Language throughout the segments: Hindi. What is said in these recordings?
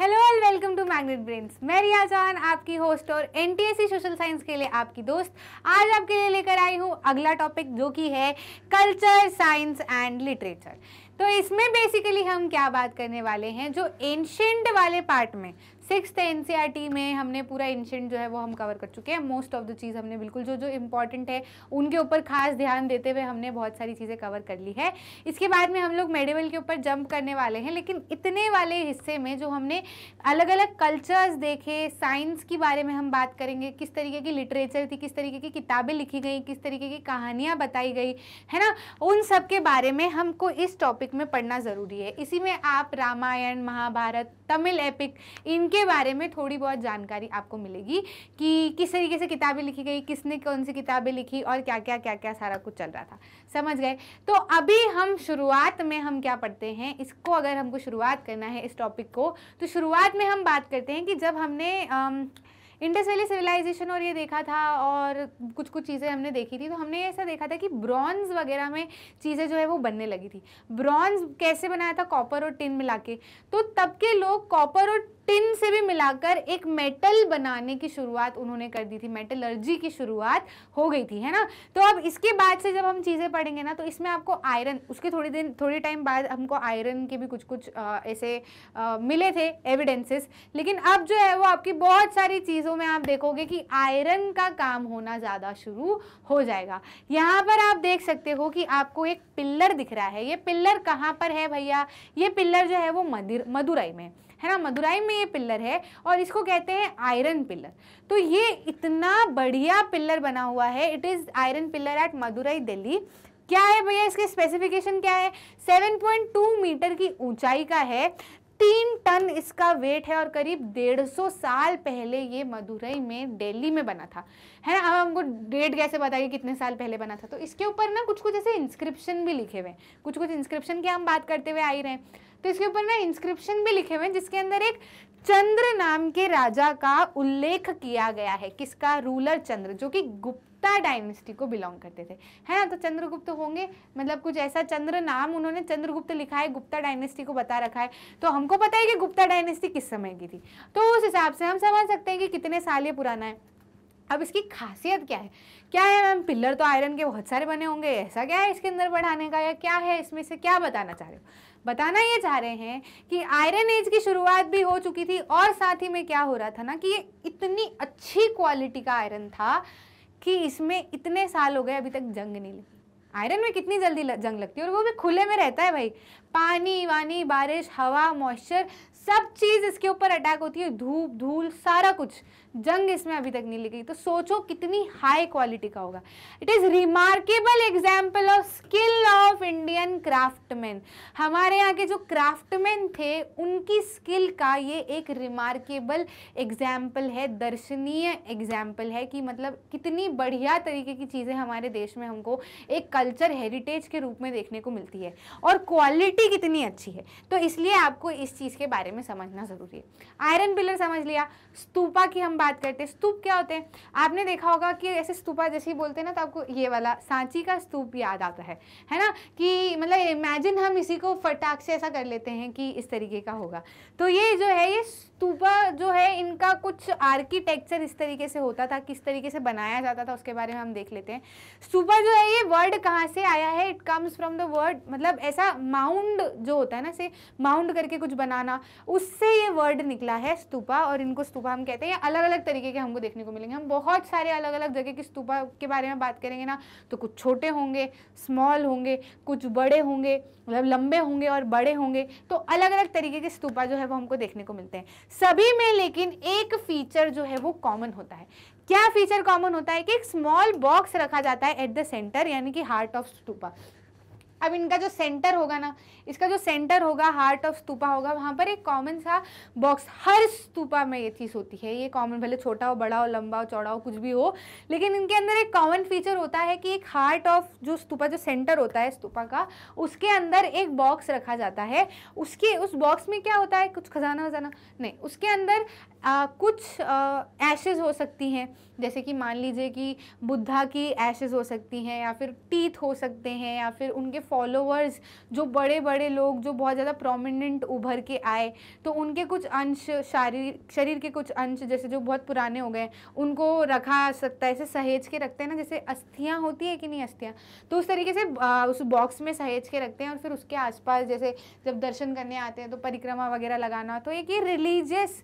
hello and welcome to magnet brains मैं रिया जान आपकी होस्ट और एन सोशल साइंस के लिए आपकी दोस्त आज आपके लिए लेकर आई हूँ अगला टॉपिक जो कि है कल्चर साइंस एंड लिटरेचर तो इसमें बेसिकली हम क्या बात करने वाले हैं जो एंशेंट वाले पार्ट में सिक्स एन e में हमने पूरा इंशेंट जो है वो हम कवर कर चुके हैं मोस्ट ऑफ द चीज़ हमने बिल्कुल जो जो इंपॉर्टेंट है उनके ऊपर खास ध्यान देते हुए हमने बहुत सारी चीज़ें कवर कर ली है इसके बाद में हम लोग मेडिवल के ऊपर जंप करने वाले हैं लेकिन इतने वाले हिस्से में जो हमने अलग अलग कल्चर्स देखे साइंस के बारे में हम बात करेंगे किस तरीके की लिटरेचर थी किस तरीके की किताबें लिखी गई किस तरीके की कहानियाँ बताई गई है ना उन सब के बारे में हमको इस टॉपिक में पढ़ना ज़रूरी है इसी में आप रामायण महाभारत तमिल एपिक इनके बारे में थोड़ी बहुत जानकारी आपको मिलेगी कि किस तरीके से किताबें लिखी गई किसने कौन सी किताबें लिखी और क्या क्या क्या क्या सारा कुछ चल रहा था समझ गए तो अभी हम शुरुआत में हम क्या पढ़ते हैं इसको अगर हमको शुरुआत करना है इस टॉपिक को तो शुरुआत में हम बात करते हैं कि जब हमने इंडस वैली सिविलाइजेशन और ये देखा था और कुछ कुछ चीज़ें हमने देखी थी तो हमने ऐसा देखा था कि ब्रॉन्ज़ वगैरह में चीज़ें जो है वो बनने लगी थी ब्रॉन्ज़ कैसे बनाया था कॉपर और टिन मिला के तो तब के लोग कॉपर और टिन से भी मिलाकर एक मेटल बनाने की शुरुआत उन्होंने कर दी थी मेटलर्जी की शुरुआत हो गई थी है ना तो अब इसके बाद से जब हम चीज़ें पढ़ेंगे ना तो इसमें आपको आयरन उसके थोड़ी दिन थोड़ी टाइम बाद हमको आयरन के भी कुछ कुछ ऐसे मिले थे एविडेंसेस लेकिन अब जो है वो आपकी बहुत सारी चीज़ों में आप देखोगे कि आयरन का काम होना ज़्यादा शुरू हो जाएगा यहाँ पर आप देख सकते हो कि आपको एक पिल्लर दिख रहा है ये पिल्लर कहाँ पर है भैया ये पिल्लर जो है वो मदिर मदुरई में है ना मदुराई में ये पिल्लर है और इसको कहते हैं आयरन पिल्लर तो ये इतना बढ़िया पिल्लर बना हुआ है it is iron pillar at Madurai Delhi क्या है भैया इसके स्पेसिफिकेशन क्या है 7.2 मीटर की ऊंचाई का है तीन टन इसका वेट है और करीब डेढ़ सौ साल पहले ये मदुरई में दिल्ली में बना था है ना अब हमको डेट कैसे बताइए कितने साल पहले बना था तो इसके ऊपर ना कुछ कुछ ऐसे इंस्क्रिप्शन भी लिखे हुए हैं कुछ कुछ इंस्क्रिप्शन की हम बात करते हुए आई रहे हैं तो इसके ऊपर ना इंस्क्रिप्शन भी लिखे हुए हैं जिसके अंदर एक चंद्र नाम के राजा का उल्लेख किया गया है किसका रूलर चंद्र जो कि गुप्त गुप्ता डायनेस्टी को बिलोंग करते थे है ना तो चंद्रगुप्त होंगे मतलब कुछ ऐसा चंद्र नाम उन्होंने चंद्रगुप्त लिखा है गुप्ता डायनेस्टी को बता रखा है तो हमको पता है कि गुप्ता डायनेस्टी किस समय की थी तो उस हिसाब से हम समझ सकते हैं कि कितने साल ये पुराना है अब इसकी खासियत क्या है क्या है मैम पिल्लर तो आयरन के बहुत सारे बने होंगे ऐसा क्या है इसके अंदर बढ़ाने का या क्या है इसमें से क्या बताना चाह रहे हो बताना ये चाह रहे हैं कि आयरन एज की शुरुआत भी हो चुकी थी और साथ ही में क्या हो रहा था ना कि ये इतनी अच्छी क्वालिटी का आयरन था कि इसमें इतने साल हो गए अभी तक जंग नहीं लगी आयरन में कितनी जल्दी जंग लगती है और वो भी खुले में रहता है भाई पानी वानी बारिश हवा मॉइस्चर सब चीज़ इसके ऊपर अटैक होती है धूप धूल सारा कुछ जंग इसमें अभी तक नहीं लिखी तो सोचो कितनी हाई क्वालिटी का होगा it is remarkable example of skill of Indian craftsman हमारे यहाँ के जो क्राफ्टमैन थे उनकी स्किल का ये एक रिमार्केबल एग्जाम्पल है दर्शनीय एग्जाम्पल है कि मतलब कितनी बढ़िया तरीके की चीज़ें हमारे देश में हमको एक कल्चर हेरिटेज के रूप में देखने को मिलती है और क्वालिटी कितनी अच्छी है तो इसलिए आपको इस चीज़ के बारे में समझना ज़रूरी है आयरन पिलर समझ लिया स्तूपा की हम बात बात करते हैं स्तूप क्या होते हैं आपने देखा होगा कि ऐसे स्तूपा जैसे ही बोलते हैं ना तो आपको ये वाला सांची का स्तूप याद आता है है ना कि मतलब इमेजिन हम इसी को फटाक से ऐसा कर लेते हैं कि इस तरीके का होगा तो ये जो है ये स्तूपा जो है इनका कुछ आर्किटेक्चर इस तरीके से होता था किस तरीके से बनाया जाता था उसके बारे में हम देख लेते हैं स्तूपा जो है ये वर्ड कहाँ से आया है it comes from the word मतलब ऐसा माउंड जो होता है ना से माउंड करके कुछ बनाना उससे ये वर्ड निकला है स्तूपा और इनको स्तूपा हम कहते हैं अलग अलग तरीके के हमको देखने को मिलेंगे हम बहुत सारे अलग अलग जगह की स्तूपा के बारे में बात करेंगे ना तो कुछ छोटे होंगे स्मॉल होंगे कुछ बड़े होंगे मतलब लंबे होंगे और बड़े होंगे तो अलग अलग तरीके के स्तूपा जो है वो हमको देखने को मिलते हैं सभी में लेकिन एक फीचर जो है वो कॉमन होता है क्या फीचर कॉमन होता है कि एक स्मॉल बॉक्स रखा जाता है एट द सेंटर यानी कि हार्ट ऑफ स्तूपा अब इनका जो सेंटर होगा ना इसका जो सेंटर होगा हार्ट ऑफ स्तूपा होगा वहाँ पर एक कॉमन सा बॉक्स हर स्तूपा में ये चीज़ होती है ये कॉमन भले छोटा हो बड़ा हो लंबा हो चौड़ा हो कुछ भी हो लेकिन इनके अंदर एक कॉमन फीचर होता है कि एक हार्ट ऑफ जो स्तूपा जो सेंटर होता है स्तूपा का उसके अंदर एक बॉक्स रखा जाता है उसके उस बॉक्स में क्या होता है कुछ खजाना वजाना नहीं उसके अंदर आ, कुछ ऐशेज़ हो सकती हैं जैसे कि मान लीजिए कि बुद्धा की एशेज़ हो सकती हैं या फिर टीथ हो सकते हैं या फिर उनके फॉलोअर्स जो बड़े बड़े लोग जो बहुत ज़्यादा प्रोमिनेंट उभर के आए तो उनके कुछ अंश शारीर शरीर के कुछ अंश जैसे जो बहुत पुराने हो गए उनको रखा सकता है ऐसे सहेज के रखते हैं ना जैसे अस्थियाँ होती है कि नहीं अस्थियाँ तो उस तरीके से आ, उस बॉक्स में सहेज के रखते हैं और फिर उसके आसपास जैसे जब दर्शन करने आते हैं तो परिक्रमा वगैरह लगाना तो एक ये रिलीजियस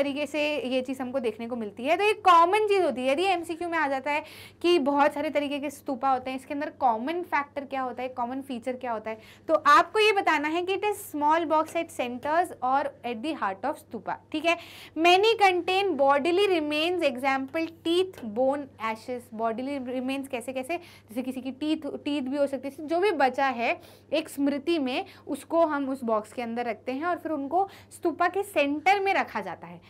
तरीके से ये चीज़ हमको देखने को मिलती है तो ये कॉमन चीज़ होती है यदि एम में आ जाता है कि बहुत सारे तरीके के स्तूपा होते हैं इसके अंदर कॉमन फैक्टर क्या होता है कॉमन फीचर क्या होता है तो आपको ये बताना है कि it is small box at centres और at the heart of stupa ठीक है many contain bodily remains example teeth bone ashes bodily remains कैसे कैसे जैसे किसी की टीथ टीथ भी हो सकती है जो भी बचा है एक स्मृति में उसको हम उस बॉक्स के अंदर रखते हैं और फिर उनको स्तूपा के सेंटर में रखा जाता है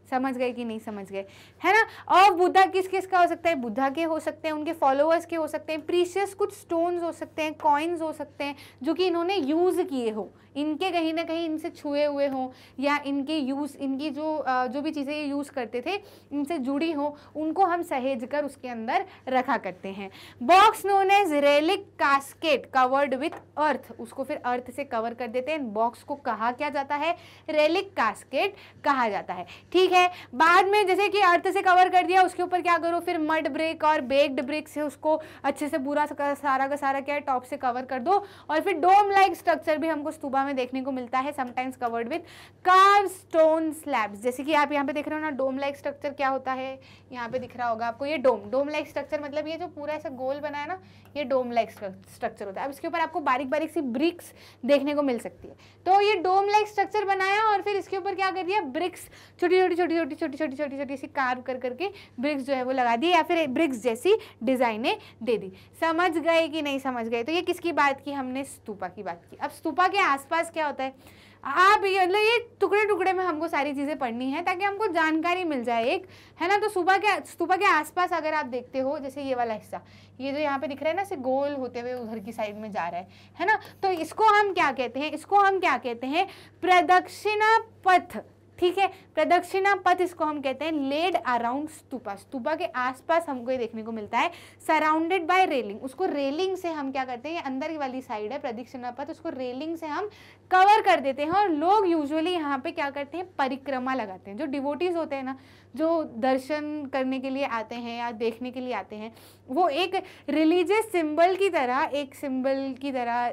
समझ गए कि नहीं समझ गए है ना और बुद्धा किस किस का हो सकता है बुद्धा के हो सकते हैं उनके फॉलोअर्स के हो सकते हैं प्रीशियस कुछ स्टोन्स हो सकते हैं कॉइन्स हो सकते हैं जो कि इन्होंने यूज़ किए हो इनके कहीं ना कहीं इनसे छुए हुए हों या इनके यूज़ इनकी जो जो भी चीज़ें ये यूज़ करते थे इनसे जुड़ी हो उनको हम सहेज कर उसके अंदर रखा करते हैं box known as relic casket covered with earth उसको फिर अर्थ से कवर कर देते हैं बॉक्स को कहा क्या जाता है रेलिक कास्केट कहा जाता है ठीक है है बाद में जैसे कि अर्थ से कवर कर दिया उसके ऊपर क्या करो फिर मड ब्रिक और बेग्ड ब्रिक से उसको अच्छे से बुरा सारा का सारा क्या है टॉप से कवर कर दो और फिर डोम लाइक स्ट्रक्चर भी हमको स्तूबा में देखने को मिलता है sometimes covered with carve stone slabs जैसे कि आप यहाँ पे देख रहे हो ना डोम लाइक स्ट्रक्चर क्या होता है यहाँ पे दिख रहा होगा आपको ये डोम डोम लाइक स्ट्रक्चर मतलब ये जो पूरा ऐसा गोल बना है ना ये डोम लाइक स्ट्रक्चर होता है अब इसके ऊपर आपको बारीक बारीक सी ब्रिक्स देखने को मिल सकती है तो ये डोम लाइक स्ट्रक्चर बनाया और फिर इसके ऊपर क्या कर दिया ब्रिक्स छोटी छोटी छोटी छोटी छोटी छोटी छोटी छोटी सी कार कर करके ब्रिक्स जो है वो लगा दी या फिर ब्रिक्स जैसी डिजाइने दे दी समझ गए कि नहीं समझ गए तो ये किसकी बात की हमने स्तूपा की बात की अब स्तूपा के आसपास क्या होता है आप ये मतलब ये टुकड़े टुकड़े में हमको सारी चीज़ें पढ़नी है ताकि हमको जानकारी मिल जाए एक है ना तो सुबह के सुबह के आसपास अगर आप देखते हो जैसे ये वाला हिस्सा ये जो यहाँ पे दिख रहा है ना इसे गोल होते हुए उधर की साइड में जा रहा है है ना तो इसको हम क्या कहते हैं इसको हम क्या कहते हैं प्रदक्षिणा पथ ठीक है प्रदक्षिणा पथ इसको हम कहते हैं लेड अराउंड स्तूपा स्तूपा के आसपास हमको ये देखने को मिलता है सराउंडेड बाय रेलिंग उसको रेलिंग से हम क्या करते हैं ये अंदर की वाली साइड है प्रदक्षिणा पथ उसको रेलिंग से हम कवर कर देते हैं और लोग यूजुअली यहाँ पे क्या करते हैं परिक्रमा लगाते हैं जो डिवोटीज होते हैं ना जो दर्शन करने के लिए आते हैं या देखने के लिए आते हैं वो एक रिलीजियस सिंबल की तरह एक सिंबल की तरह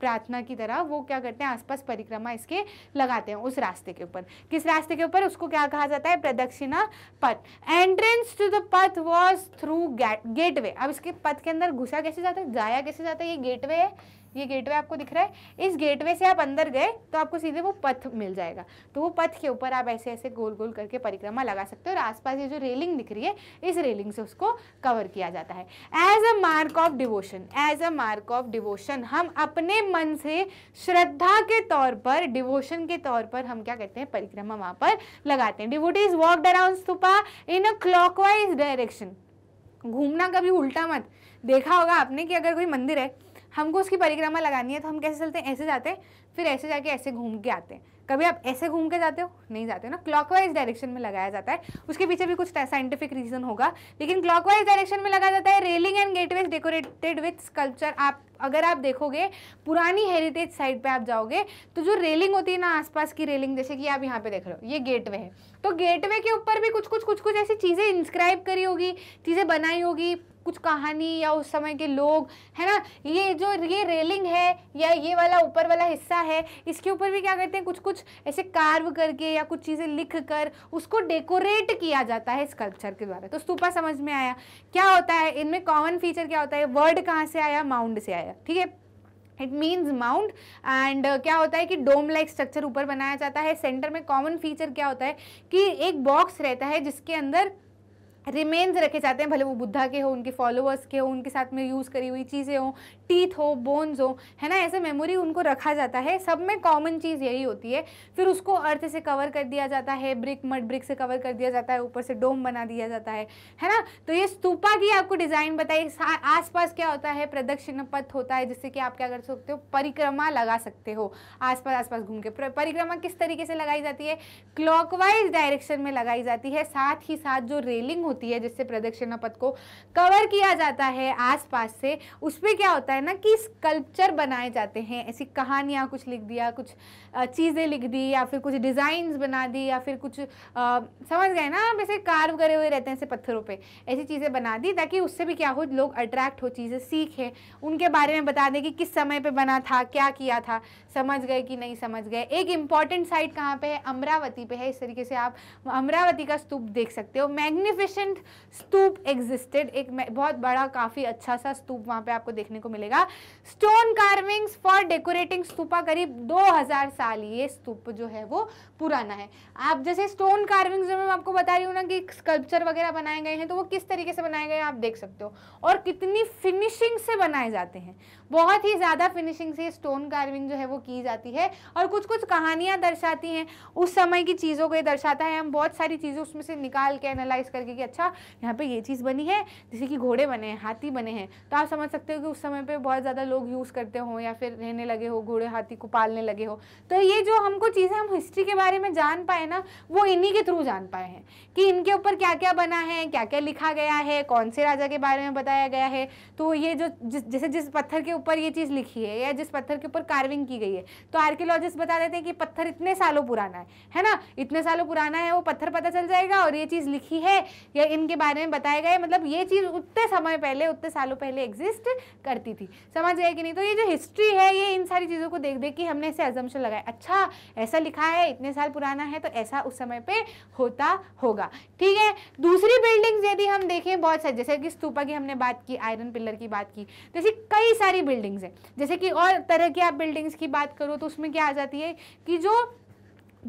प्रार्थना की तरह वो क्या करते हैं आसपास परिक्रमा इसके लगाते हैं उस रास्ते के ऊपर किस रास्ते के ऊपर उसको क्या कहा जाता है pradakshina patha entrance to the path was through gateway अब इसके पथ के अंदर घुसा कैसे जाता है जाया कैसे जाता है ये गेटवे है ये गेटवे आपको दिख रहा है इस गेटवे से आप अंदर गए तो आपको सीधे वो पथ मिल जाएगा तो वो पथ के ऊपर आप ऐसे ऐसे गोल गोल करके परिक्रमा लगा सकते हो और आसपास ये जो रेलिंग दिख रही है इस रेलिंग से उसको कवर किया जाता है as a mark of devotion as a mark of devotion हम अपने मन से श्रद्धा के तौर पर डिवोशन के तौर पर हम क्या कहते हैं परिक्रमा वहाँ पर लगाते हैं is walked around stupa in a clockwise direction घूमना कभी उल्टा मत देखा होगा आपने कि अगर कोई मंदिर है हमको उसकी परिक्रमा लगानी है तो हम कैसे चलते हैं ऐसे जाते हैं फिर ऐसे जाके ऐसे घूम के आते हैं कभी आप ऐसे घूम के जाते हो नहीं जाते हो ना क्लॉकवाइज डायरेक्शन में लगाया जाता है उसके पीछे भी कुछ साइंटिफिक रीजन होगा लेकिन क्लॉकवाइज डायरेक्शन में लगाया जाता है railing and gateways decorated with sculpture आप अगर आप देखोगे पुरानी हेरिटेज साइट पे आप जाओगे तो जो रेलिंग होती है ना आसपास की रेलिंग जैसे कि आप यहाँ पे देख रहे हो ये गेटवे है तो गेटवे के ऊपर भी कुछ कुछ कुछ कुछ ऐसी चीज़ें इंस्क्राइब करी होगी चीज़ें बनाई होगी कुछ कहानी या उस समय के लोग है ना ये जो ये रेलिंग है या ये वाला ऊपर वाला हिस्सा है इसके ऊपर भी क्या करते हैं कुछ कुछ ऐसे कार्व करके या कुछ चीज़ें लिख कर उसको डेकोरेट किया जाता है स्कल्पचर के द्वारा तो स्तूपा समझ में आया क्या होता है इनमें कॉमन फीचर क्या होता है वर्ड कहाँ से आया माउंड से आया ठीक है इट मीन्स माउंट एंड क्या होता है कि डोम लाइक स्ट्रक्चर ऊपर बनाया जाता है सेंटर में कॉमन फीचर क्या होता है कि एक बॉक्स रहता है जिसके अंदर रिमेन्स रखे जाते हैं भले वो बुद्धा के हो उनके फॉलोअर्स के हो उनके साथ में यूज़ करी हुई चीज़ें हों टीथ हो बोन्स हो है ना ऐसे मेमोरी उनको रखा जाता है सब में कॉमन चीज़ यही होती है फिर उसको अर्थ से कवर कर दिया जाता है ब्रिक मड ब्रिक से कवर कर दिया जाता है ऊपर से डोम बना दिया जाता है है ना तो ये स्तूपा की आपको डिज़ाइन बताइए आसपास क्या होता है प्रदक्षिण पथ होता है जिससे कि आप क्या कर सकते हो परिक्रमा लगा सकते हो आसपास आसपास घूम के परिक्रमा किस तरीके से लगाई जाती है क्लॉकवाइज डायरेक्शन में लगाई जाती है साथ ही साथ जो रेलिंग होती है जिससे प्रदक्षिणा पथ को कवर किया जाता है आसपास से उसमें क्या होता है है ना कि स्कल्पचर बनाए जाते हैं ऐसी कहानियाँ कुछ लिख दिया कुछ चीज़ें लिख दी या फिर कुछ डिज़ाइंस बना दी या फिर कुछ आ, समझ गए ना आप ऐसे कार्व करे हुए रहते हैं ऐसे पत्थरों पे ऐसी चीज़ें बना दी ताकि उससे भी क्या हो लोग अट्रैक्ट हो चीज़ें सीखें उनके बारे में बता दें कि किस समय पर बना था क्या किया था समझ गए कि नहीं समझ गए एक इम्पॉर्टेंट साइट कहाँ पर है अमरावती पर है इस तरीके से आप अमरावती का स्तूप देख सकते हो मैग्निफिशेंट स्तूप एग्जिस्टेड एक बहुत बड़ा काफ़ी अच्छा सा स्तूप वहाँ पर आपको देखने को मिलेगा जाएगा stone carvings for decorating stupa करीब 2000 साल ये स्तूप जो है वो पुराना है आप जैसे स्टोन कार्विंग्स जो मैं आपको बता रही हूँ ना कि स्कल्पचर वगैरह बनाए गए हैं तो वो किस तरीके से बनाए गए आप देख सकते हो और कितनी फिनिशिंग से बनाए जाते हैं बहुत ही ज़्यादा फिनिशिंग से स्टोन कार्विंग जो है वो की जाती है और कुछ कुछ कहानियाँ दर्शाती हैं उस समय की चीज़ों को ये दर्शाता है हम बहुत सारी चीज़ें उसमें से निकाल के एनालाइज करके कि अच्छा यहाँ पे ये चीज़ बनी है जैसे कि घोड़े बने हैं हाथी बने हैं तो आप समझ सकते हो कि उस समय पर बहुत ज़्यादा लोग यूज़ करते हो या फिर रहने लगे हो घोड़े हाथी को पालने लगे हो तो ये जो हमको चीज़ें हम हिस्ट्री के बारे में जान पाए ना वो इन्हीं के थ्रू जान पाए हैं कि इनके ऊपर क्या क्या बना है क्या क्या लिखा गया है कौन से राजा के बारे में बताया गया है तो ये जो जिस जैसे जिस पत्थर के ऊपर ये चीज़ लिखी है या जिस पत्थर के ऊपर कार्विंग की गई है तो आर्कियोलॉजिस्ट बता देते हैं कि पत्थर इतने सालों पुराना है है ना इतने सालों पुराना है वो पत्थर पता चल जाएगा और ये चीज़ लिखी है या इनके बारे में बताया गया मतलब ये चीज़ उतने समय पहले उतने सालों पहले एग्जिस्ट करती थी समझ गए कि नहीं तो ये जो हिस्ट्री है ये इन सारी चीज़ों को देख देख के हमने ऐसे एजम्पन लगाया अच्छा ऐसा लिखा है इतने साल पुराना है तो ऐसा उस समय पर होता होगा ठीक है दूसरी बिल्डिंग यदि हम देखें बहुत सारी जैसे कि स्तूपा की हमने बात की आयरन पिलर की बात की जैसे तो कई सारी बिल्डिंग्स हैं जैसे कि और तरह की आप बिल्डिंग्स की बात करो तो उसमें क्या आ जाती है कि जो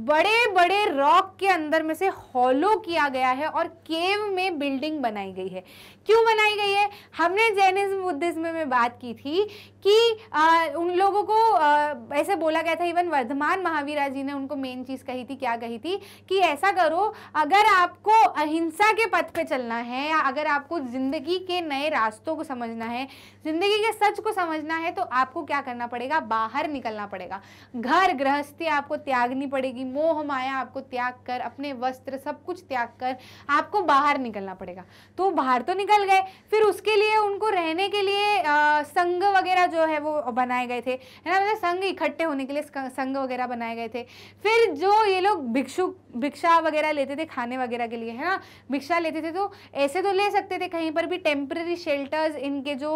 बड़े बड़े रॉक के अंदर में से हॉलो किया गया है और केव में बिल्डिंग बनाई गई है क्यों बनाई गई है हमने जैनिज्म बुद्धिज्म में बात की थी कि आ, उन लोगों को आ, ऐसे बोला गया था इवन वर्धमान महावीरा जी ने उनको मेन चीज़ कही थी क्या कही थी कि ऐसा करो अगर आपको अहिंसा के पथ पे चलना है या अगर आपको ज़िंदगी के नए रास्तों को समझना है ज़िंदगी के सच को समझना है तो आपको क्या करना पड़ेगा बाहर निकलना पड़ेगा घर गृहस्थी आपको त्यागनी पड़ेगी मोह माया आपको त्याग कर अपने वस्त्र सब कुछ त्याग कर आपको बाहर निकलना पड़ेगा तो बाहर तो निकल निकल गए फिर उसके लिए उनको रहने के लिए आ, संघ वगैरह जो है वो बनाए गए थे है ना मतलब संघ इकट्ठे होने के लिए संघ वगैरह बनाए गए थे फिर जो ये लोग भिक्षु भिक्षा वगैरह लेते थे खाने वगैरह के लिए है ना भिक्षा लेते थे तो ऐसे तो ले सकते थे कहीं पर भी टेम्प्रेरी शेल्टर्स इनके जो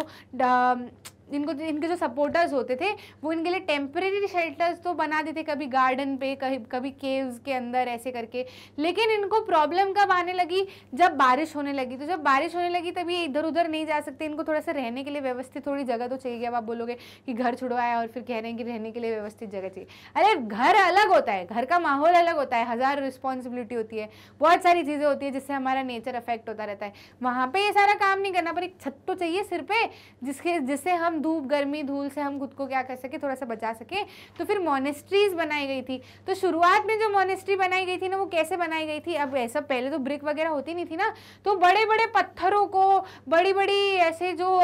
इनको इनके जो सपोर्टर्स होते थे वो इनके लिए टेम्परेरी शेल्टर्स तो बना थे कभी गार्डन पे कभी कभी केव्स के अंदर ऐसे करके लेकिन इनको प्रॉब्लम कब आने लगी जब बारिश होने लगी तो जब बारिश होने लगी तभी इधर उधर नहीं जा सकते इनको थोड़ा सा रहने के लिए व्यवस्थित थोड़ी जगह तो चाहिए अब आप बोलोगे कि घर छुड़वाया और फिर कह रहे हैं कि रहने के लिए व्यवस्थित जगह चाहिए अरे घर अलग होता है घर का माहौल अलग होता है हज़ार रिस्पॉन्सिबिलिटी होती है बहुत सारी चीज़ें होती है जिससे हमारा नेचर अफेक्ट होता रहता है वहाँ पर ये सारा काम नहीं करना पर एक छत तो चाहिए सिर पर जिसके जिससे हम धूप गर्मी धूल से हम खुद को क्या कर सके थोड़ा सा बचा सके तो फिर मोनेस्ट्रीज बनाई गई थी तो शुरुआत में जो मोनेस्ट्री बनाई गई थी ना वो कैसे बनाई गई थी अब ऐसा पहले तो ब्रिक वगैरह होती नहीं थी ना तो बड़े बड़े पत्थरों को बड़ी बड़ी ऐसे जो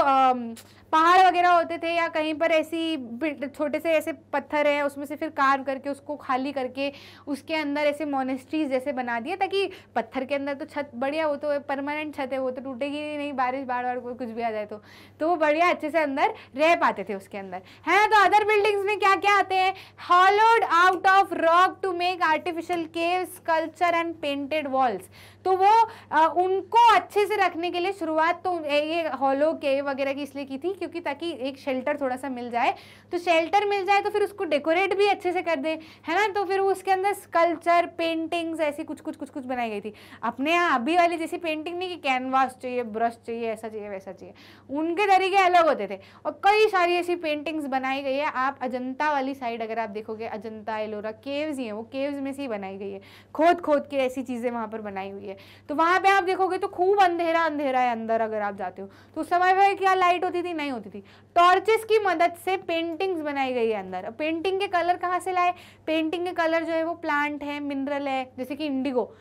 पहाड़ वगैरह होते थे या कहीं पर ऐसी छोटे से ऐसे पत्थर हैं उसमें से फिर कार्व करके उसको खाली करके उसके अंदर ऐसे मोनेस्ट्रीज जैसे बना दिए ताकि पत्थर के अंदर तो छत बढ़िया हो तो परमानेंट छत है वो तो टूटेगी नहीं बारिश बाढ़ वाड़ कुछ भी आ जाए तो तो वो बढ़िया अच्छे से अंदर रह पाते थे उसके अंदर है तो अदर बिल्डिंग्स में क्या क्या आते हैं hollowed out of rock to make artificial caves culture and painted walls तो वो आ, उनको अच्छे से रखने के लिए शुरुआत तो ये हॉलो के वगैरह की इसलिए की थी क्योंकि ताकि एक शेल्टर थोड़ा सा मिल जाए तो शेल्टर मिल जाए तो फिर उसको डेकोरेट भी अच्छे से कर दे है ना तो फिर उसके अंदर स्कल्चर पेंटिंग्स ऐसी कुछ कुछ कुछ कुछ बनाई गई थी अपने यहाँ अभी वाली जैसी पेंटिंग नहीं कि कैनवास चाहिए ब्रश चाहिए ऐसा चाहिए वैसा चाहिए उनके तरीके अलग होते थे और कई सारी ऐसी पेंटिंग्स बनाई गई है आप अजंता वाली साइड अगर आप देखोगे अजंता एलोरा केव्स ही हैं वो केव्स में से ही बनाई गई है खोद खोद के ऐसी चीज़ें वहाँ पर बनाई हुई है है तो वहाँ पे आप देखोगे तो खूब अंधेरा अंधेरा है अंदर अगर आप जाते हो तो उस समय पर क्या लाइट होती थी नहीं होती थी टॉर्चेस की मदद से पेंटिंग्स बनाई गई है अंदर पेंटिंग के कलर कहाँ से लाए पेंटिंग के कलर जो है वो प्लांट है मिनरल है जैसे कि इंडिगो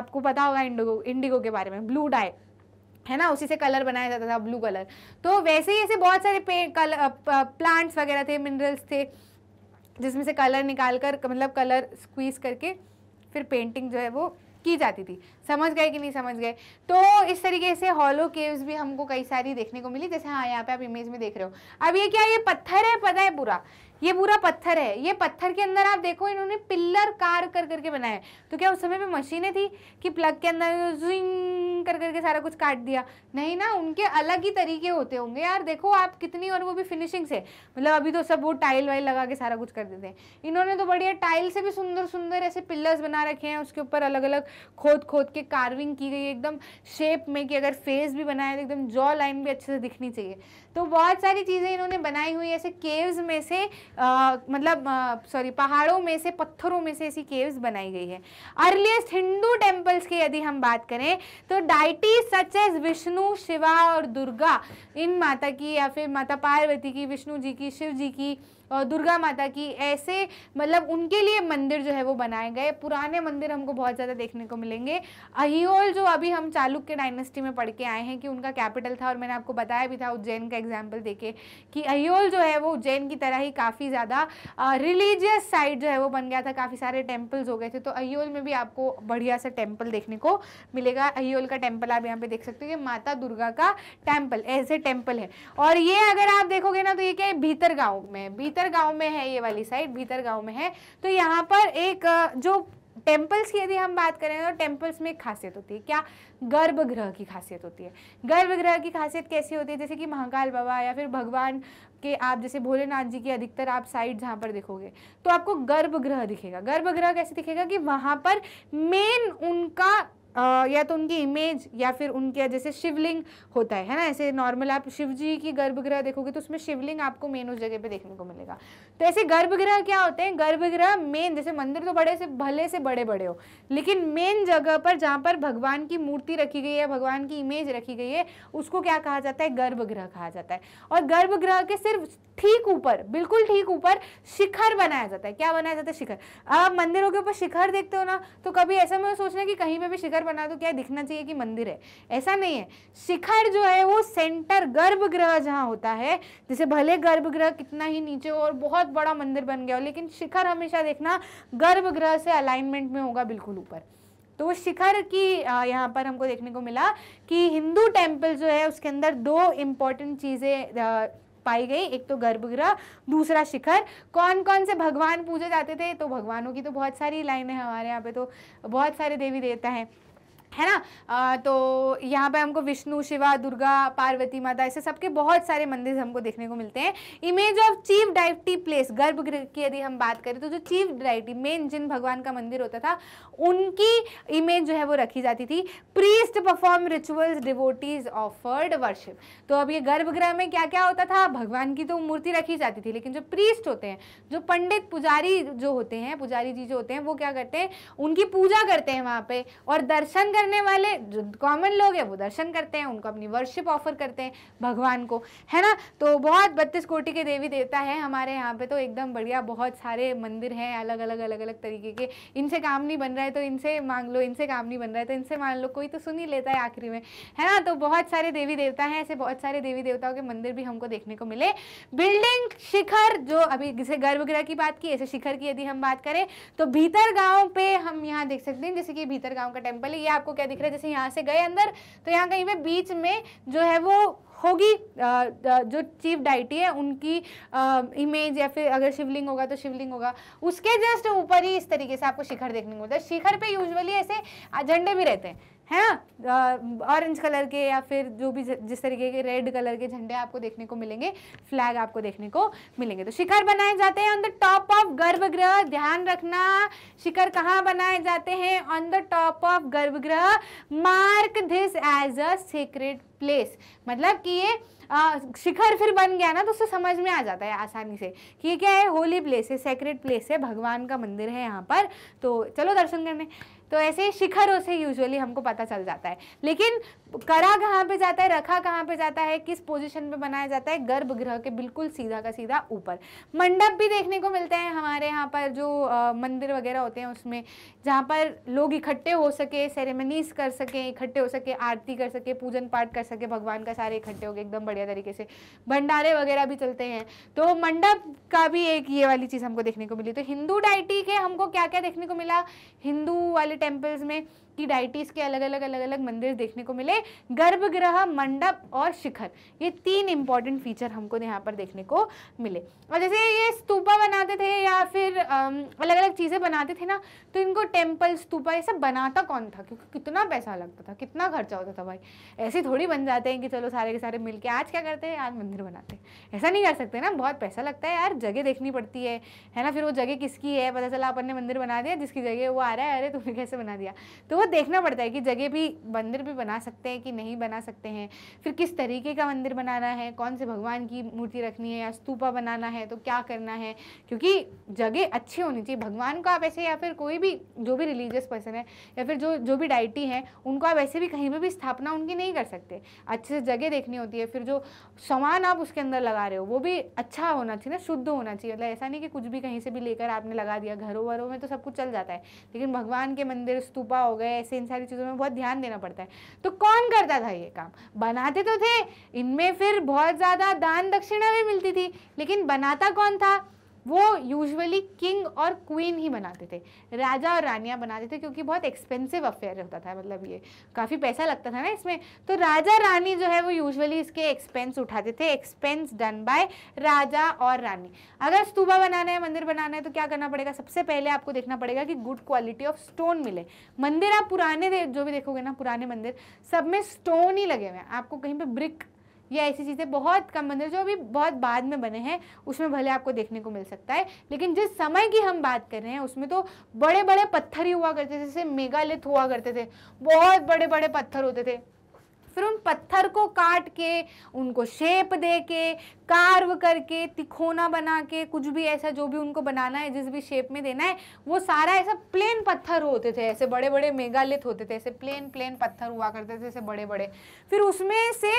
आपको पता होगा इंडिगो इंडिगो के बारे में ब्लू डाई है ना उसी से कलर बनाया जाता था ब्लू कलर तो वैसे ही ऐसे बहुत सारे पे प्लांट्स वगैरह थे मिनरल्स थे जिसमें से कलर निकाल कर मतलब कलर स्क्वीज़ करके फिर पेंटिंग जो है वो की जाती थी समझ गए कि नहीं समझ गए तो इस तरीके से हॉलो केव्स भी हमको कई सारी देखने को मिली जैसे हाँ यहाँ पे आप इमेज में देख रहे हो अब ये क्या ये पत्थर है पता है पूरा ये पूरा पत्थर है ये पत्थर के अंदर आप देखो इन्होंने पिल्लर कार कर करके बनाया है तो क्या उस समय पे मशीनें थी कि प्लग के अंदर जुइंग कर करके सारा कुछ काट दिया नहीं ना उनके अलग ही तरीके होते होंगे यार देखो आप कितनी और वो भी फिनिशिंग से मतलब अभी तो सब वो टाइल वाइल लगा के सारा कुछ कर देते हैं इन्होंने तो बढ़िया टाइल से भी सुंदर सुंदर ऐसे पिल्लर्स बना रखे हैं उसके ऊपर अलग अलग खोद खोद के कार्विंग की गई एकदम शेप में कि अगर फेस भी बनाया तो एकदम जॉ लाइन भी अच्छे से दिखनी चाहिए तो बहुत सारी चीज़ें इन्होंने बनाई हुई ऐसे केव्स में से आ, मतलब सॉरी पहाड़ों में से पत्थरों में से ऐसी केव्स बनाई गई है अर्लीस्ट हिंदू टेम्पल्स की यदि हम बात करें तो deity such as Vishnu Shiva और दुर्गा इन माता की या फिर माता पार्वती की विष्णु जी की शिव जी की दुर्गा माता की ऐसे मतलब उनके लिए मंदिर जो है वो बनाए गए पुराने मंदिर हमको बहुत ज़्यादा देखने को मिलेंगे अहियोल जो अभी हम चालुक्य डायनेस्टी में पढ़ के आए हैं कि उनका कैपिटल था और मैंने आपको बताया भी था उज्जैन का एग्जाम्पल देखे कि अहियोल जो है वो उज्जैन की तरह ही काफ़ी ज़्यादा रिलीजियस साइड जो है वो बन गया था काफ़ी सारे टेम्पल्स हो गए थे तो अहियोल में भी आपको बढ़िया सा टेम्पल देखने को मिलेगा अहियोल का टेम्पल आप यहाँ पे देख सकते हो ये माता दुर्गा का टेम्पल ऐसे टेम्पल है और ये अगर आप देखोगे ना तो ये क्या है भीतर गाँव में भीतर भीतर गांव में है ये वाली साइड भीतर गांव में है तो यहाँ पर एक जो टेम्पल्स की यदि हम बात करें तो टेम्पल्स में एक खासियत होती है क्या गर्भगृह की खासियत होती है गर्भगृह की खासियत कैसी होती है जैसे कि महाकाल बाबा या फिर भगवान के आप जैसे भोलेनाथ जी की अधिकतर आप साइड जहाँ पर देखोगे तो आपको गर्भगृह दिखेगा गर्भगृह कैसे दिखेगा कि वहाँ पर मेन उनका या तो उनकी इमेज या फिर उनके जैसे शिवलिंग होता है है ना ऐसे नॉर्मल आप शिव जी की गर्भगृह देखोगे तो उसमें शिवलिंग आपको मेन उस जगह पे देखने को मिलेगा तो ऐसे गर्भगृह क्या होते हैं गर्भगृह मेन जैसे मंदिर तो बड़े से भले से बड़े बड़े हो लेकिन मेन जगह पर जहाँ पर भगवान की मूर्ति रखी गई है भगवान की इमेज रखी गई है उसको क्या कहा जाता है गर्भगृह कहा जाता है और गर्भगृह के सिर्फ ठीक ऊपर बिल्कुल ठीक ऊपर शिखर बनाया जाता है क्या बनाया जाता है शिखर आप मंदिरों के ऊपर शिखर देखते हो ना तो कभी ऐसा मैं सोचना कि कहीं पे भी शिखर बना दो क्या दिखना चाहिए कि मंदिर है ऐसा नहीं है शिखर जो है वो सेंटर गर्भगृह जहाँ होता है जैसे भले गर्भगृह कितना ही नीचे हो और बहुत बड़ा मंदिर बन गया हो लेकिन शिखर हमेशा देखना गर्भगृह से अलाइनमेंट में होगा बिल्कुल ऊपर तो वो शिखर की यहाँ पर हमको देखने को मिला कि हिंदू टेम्पल जो है उसके अंदर दो इम्पॉर्टेंट चीज़ें पाई गई एक तो गर्भगृह दूसरा शिखर कौन कौन से भगवान पूजे जाते थे तो भगवानों की तो बहुत सारी लाइनें हैं हमारे यहाँ पे तो बहुत सारे देवी देवता हैं है ना तो यहाँ पे हमको विष्णु शिवा दुर्गा पार्वती माता ऐसे सबके बहुत सारे मंदिर हमको देखने को मिलते हैं image of chief deity place garbhagriha की यदि हम बात करें तो जो चीफ डाइटी मेन जिन भगवान का मंदिर होता था उनकी इमेज जो है वो रखी जाती थी priest perform rituals devotees offered worship तो अब ये गर्भगृह में क्या क्या होता था भगवान की तो मूर्ति रखी जाती थी लेकिन जो प्रीस्ट होते हैं जो पंडित पुजारी जो होते हैं पुजारी जी जो होते हैं वो क्या करते हैं उनकी पूजा करते हैं वहाँ पे और दर्शन करने वाले जो कॉमन लोग हैं वो दर्शन करते हैं उनको अपनी वर्शिप ऑफर करते हैं भगवान को है ना तो बहुत बत्तीस कोटि के देवी देवता है हमारे यहाँ पे तो एकदम बढ़िया बहुत सारे मंदिर हैं अलग अलग अलग अलग तरीके के इनसे काम नहीं बन रहा है तो इनसे मांग लो इनसे काम नहीं बन रहा है तो इनसे मान लो कोई तो सुन ही लेता है आखिरी में है ना तो बहुत सारे देवी देवता हैं ऐसे बहुत सारे देवी देवताओं के मंदिर भी हमको देखने को मिले बिल्डिंग शिखर जो अभी जैसे गर्भगृह की बात की ऐसे शिखर की यदि हम बात करें तो भीतर गाँव पे हम यहाँ देख सकते हैं जैसे कि भीतर गाँव का टेम्पल है ये आपको आपको क्या दिख रहा है जैसे यहाँ से गए अंदर तो यहाँ कहीं पे बीच में जो है वो होगी जो चीफ डाइटी है उनकी इमेज या फिर अगर शिवलिंग होगा तो शिवलिंग होगा उसके जस्ट ऊपर ही इस तरीके से आपको शिखर देखने को मिलता है शिखर पे यूजुअली ऐसे झंडे भी रहते हैं है ना ऑरेंज कलर के या फिर जो भी जिस तरीके के रेड कलर के झंडे आपको देखने को मिलेंगे फ्लैग आपको देखने को मिलेंगे तो शिखर बनाए जाते हैं ऑन द टॉप ऑफ गर्भगृह ध्यान रखना शिखर कहाँ बनाए जाते हैं on the top of garbhagriha mark this as a secret place मतलब कि ये शिखर फिर बन गया ना तो उसे समझ में आ जाता है आसानी से कि ये क्या है होली प्लेस है सेक्रेट प्लेस है भगवान का मंदिर है यहाँ पर तो चलो दर्शन करने तो ऐसे शिखरों से यूजुअली हमको पता चल जाता है लेकिन करा कहाँ पे जाता है रखा कहाँ पे जाता है किस पोजीशन पे बनाया जाता है गर्भगृह के बिल्कुल सीधा का सीधा ऊपर मंडप भी देखने को मिलते हैं हमारे यहाँ पर जो आ, मंदिर वगैरह होते हैं उसमें जहाँ पर लोग इकट्ठे हो सके सेरेमनीज कर सकें इकट्ठे हो सके आरती कर सके पूजन पाठ कर सके भगवान का सारे इकट्ठे हो गए एकदम बढ़िया तरीके से भंडारे वगैरह भी चलते हैं तो मंडप का भी एक ये वाली चीज़ हमको देखने को मिली तो हिंदू डाइटी के हमको क्या क्या देखने को मिला हिंदू वाले टेम्पल्स में की डाइटीज के अलग अलग अलग अलग मंदिर देखने को मिले गर्भगृह मंडप और शिखर ये तीन इंपॉर्टेंट फीचर हमको यहाँ पर देखने को मिले और जैसे ये स्तूपा बनाते थे या फिर अलग अलग चीज़ें बनाते थे ना तो इनको टेम्पल स्तूपा ये सब बनाता कौन था क्योंकि कितना पैसा लगता था कितना खर्चा होता था भाई ऐसे थोड़ी बन जाते हैं कि चलो सारे के सारे मिलके आज क्या करते हैं आज मंदिर बनाते हैं ऐसा नहीं कर सकते ना बहुत पैसा लगता है यार जगह देखनी पड़ती है है ना फिर वो जगह किसकी है पता चला अपन ने मंदिर बना दिया जिसकी जगह वो आ रहा है अरे तुमने कैसे बना दिया तो वो देखना पड़ता है कि जगह भी मंदिर भी बना सकते हैं कि नहीं बना सकते हैं फिर किस तरीके का मंदिर बनाना है कौन से भगवान की मूर्ति रखनी है या स्तूपा बनाना है तो क्या करना है क्योंकि जगह अच्छी होनी चाहिए भगवान को आप ऐसे या फिर कोई भी जो भी रिलीजियस पर्सन है या फिर जो जो भी डाइटी है उनको आप ऐसे भी कहीं पर भी स्थापना उनकी नहीं कर सकते अच्छे से जगह देखनी होती है फिर जो सामान आप उसके अंदर लगा रहे हो वो भी अच्छा होना चाहिए ना शुद्ध होना चाहिए मतलब ऐसा नहीं कि कुछ भी कहीं से भी लेकर आपने लगा दिया घरों वरों में तो सब कुछ चल जाता है लेकिन भगवान के मंदिर स्तूपा हो गए ऐसे इन सारी चीज़ों में बहुत ध्यान देना पड़ता है तो कौन करता था ये काम बनाते तो थे इनमें फिर बहुत ज़्यादा दान दक्षिणा भी मिलती थी लेकिन बनाता कौन था वो यूजुअली किंग और क्वीन ही बनाते थे राजा और रानियाँ बनाते थे क्योंकि बहुत एक्सपेंसिव अफेयर होता था मतलब ये काफ़ी पैसा लगता था ना इसमें तो राजा रानी जो है वो यूजुअली इसके एक्सपेंस उठाते थे एक्सपेंस डन बाय राजा और रानी अगर स्तूबा बनाना है मंदिर बनाना है तो क्या करना पड़ेगा सबसे पहले आपको देखना पड़ेगा कि गुड क्वालिटी ऑफ स्टोन मिले मंदिर आप पुराने जो भी देखोगे ना पुराने मंदिर सब में स्टोन ही लगे हुए हैं आपको कहीं पर ब्रिक या ऐसी चीज़ें बहुत कम मंदिर जो अभी बहुत बाद में बने हैं उसमें भले आपको देखने को मिल सकता है लेकिन जिस समय की हम बात कर रहे हैं उसमें तो बड़े बड़े पत्थर ही हुआ करते थे जैसे मेगालिथ हुआ करते थे बहुत बड़े बड़े पत्थर होते थे फिर उन पत्थर को काट के उनको शेप दे के कार्व करके तिखोना बना के कुछ भी ऐसा जो भी उनको बनाना है जिस भी शेप में देना है वो सारा ऐसा प्लेन पत्थर होते थे ऐसे बड़े बड़े मेगालिथ होते थे ऐसे प्लेन प्लेन पत्थर हुआ करते थे ऐसे बड़े बड़े फिर उसमें से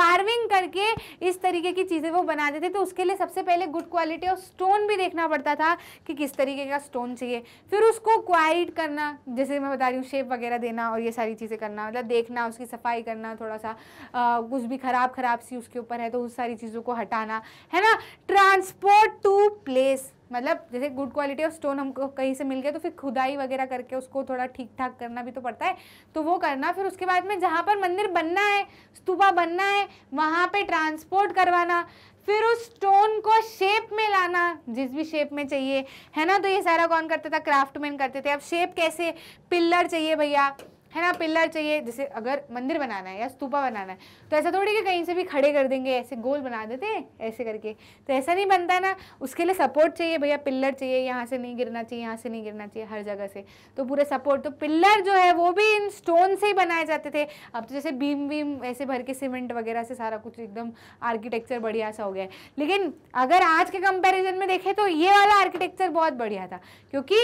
कार्विंग करके इस तरीके की चीज़ें वो बनाते थे तो उसके लिए सबसे पहले गुड क्वालिटी ऑफ स्टोन भी देखना पड़ता था कि किस तरीके का स्टोन चाहिए फिर उसको क्वाइट करना जैसे मैं बता रही हूँ शेप वगैरह देना और ये सारी चीज़ें करना मतलब देखना उसकी सफाई करना थोड़ा सा आ, कुछ भी ख़राब ख़राब सी उसके ऊपर है तो उस सारी चीज़ों को हटाना है ना ट्रांसपोर्ट टू प्लेस मतलब जैसे गुड क्वालिटी ऑफ स्टोन हमको कहीं से मिल गया तो फिर खुदाई वगैरह करके उसको थोड़ा ठीक ठाक करना भी तो पड़ता है तो वो करना फिर उसके बाद में जहाँ पर मंदिर बनना है स्तूपा बनना है वहाँ पे ट्रांसपोर्ट करवाना फिर उस स्टोन को शेप में लाना जिस भी शेप में चाहिए है ना तो ये सारा कौन करता था क्राफ्टमैन करते थे अब शेप कैसे पिल्लर चाहिए भैया है ना पिल्लर चाहिए जैसे अगर मंदिर बनाना है या स्तूपा बनाना है तो ऐसा थोड़ी कि कहीं से भी खड़े कर देंगे ऐसे गोल बना देते हैं ऐसे करके तो ऐसा नहीं बनता ना उसके लिए सपोर्ट चाहिए भैया पिल्लर चाहिए यहाँ से नहीं गिरना चाहिए यहाँ से नहीं गिरना चाहिए हर जगह से तो पूरे सपोर्ट तो पिल्लर जो है वो भी इन स्टोन से ही बनाए जाते थे अब तो जैसे बीम बीम ऐसे भर के सीमेंट वगैरह से सारा कुछ एकदम आर्किटेक्चर बढ़िया सा हो गया लेकिन अगर आज के कंपेरिजन में देखें तो ये वाला आर्किटेक्चर बहुत बढ़िया था क्योंकि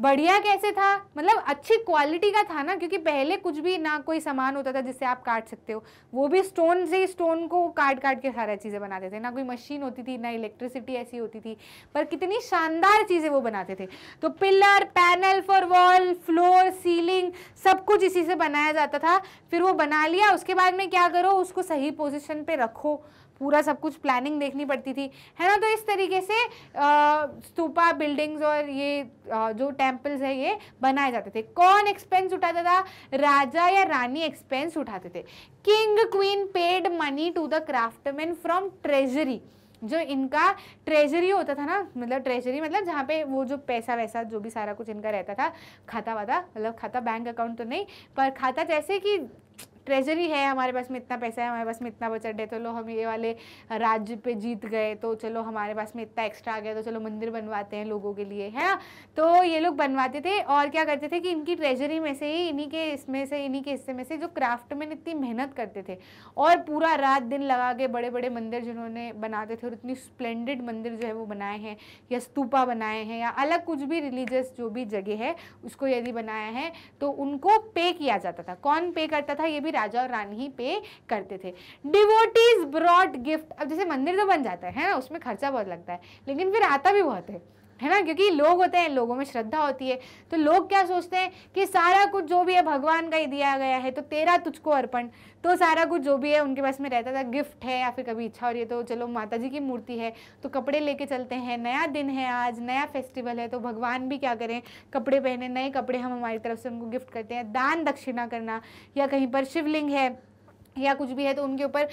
बढ़िया कैसे था मतलब अच्छी क्वालिटी का था ना क्योंकि पहले कुछ भी ना कोई सामान होता था जिससे आप काट सकते हो वो भी स्टोन से ही स्टोन को काट काट के सारा चीज़ें बनाते थे ना कोई मशीन होती थी ना इलेक्ट्रिसिटी ऐसी होती थी पर कितनी शानदार चीज़ें वो बनाते थे तो pillar panel for wall floor ceiling सब कुछ इसी से बनाया जाता था फिर वो बना लिया उसके बाद में क्या करो उसको सही पोजिशन पर रखो पूरा सब कुछ प्लानिंग देखनी पड़ती थी है ना तो इस तरीके से स्तूपा बिल्डिंग्स और ये आ, जो टेम्पल्स है ये बनाए जाते थे कौन एक्सपेंस उठाता था राजा या रानी एक्सपेंस उठाते थे king queen paid money to the craftsman from treasury जो इनका ट्रेजरी होता था ना मतलब ट्रेजरी मतलब जहाँ पे वो जो पैसा वैसा जो भी सारा कुछ इनका रहता था खाता वाता मतलब खाता बैंक अकाउंट तो नहीं पर खाता जैसे कि ट्रेजरी है हमारे पास में इतना पैसा है हमारे पास में इतना बजट है चलो तो हम ये वाले राज्य पे जीत गए तो चलो हमारे पास में इतना एक्स्ट्रा आ गया तो चलो मंदिर बनवाते हैं लोगों के लिए है ना तो ये लोग बनवाते थे और क्या करते थे कि इनकी ट्रेजरी में से ही इन्हीं के इसमें से इन्हीं के हिस्से में से जो क्राफ्ट में इतनी मेहनत करते थे और पूरा रात दिन लगा के बड़े बड़े मंदिर जिन्होंने बनाते थे और इतनी स्प्लेंडेड मंदिर जो है वो बनाए हैं या स्तूपा बनाए हैं या अलग कुछ भी रिलीजियस जो भी जगह है उसको यदि बनाया है तो उनको पे किया जाता था कौन पे करता था ये भी राजा और रानी पे करते थे डिवोटीज ब्रॉड गिफ्ट अब जैसे मंदिर तो बन जाता है ना उसमें खर्चा बहुत लगता है लेकिन फिर आता भी बहुत है है ना क्योंकि लोग होते हैं लोगों में श्रद्धा होती है तो लोग क्या सोचते हैं कि सारा कुछ जो भी है भगवान का ही दिया गया है तो तेरा तुझको अर्पण तो सारा कुछ जो भी है उनके पास में रहता था गिफ्ट है या फिर कभी इच्छा हो रही है तो चलो माता जी की मूर्ति है तो कपड़े लेके चलते हैं नया दिन है आज नया फेस्टिवल है तो भगवान भी क्या करें कपड़े पहने नए कपड़े हम हमारी तरफ से उनको गिफ्ट करते हैं दान दक्षिणा करना या कहीं पर शिवलिंग है या कुछ भी है तो उनके ऊपर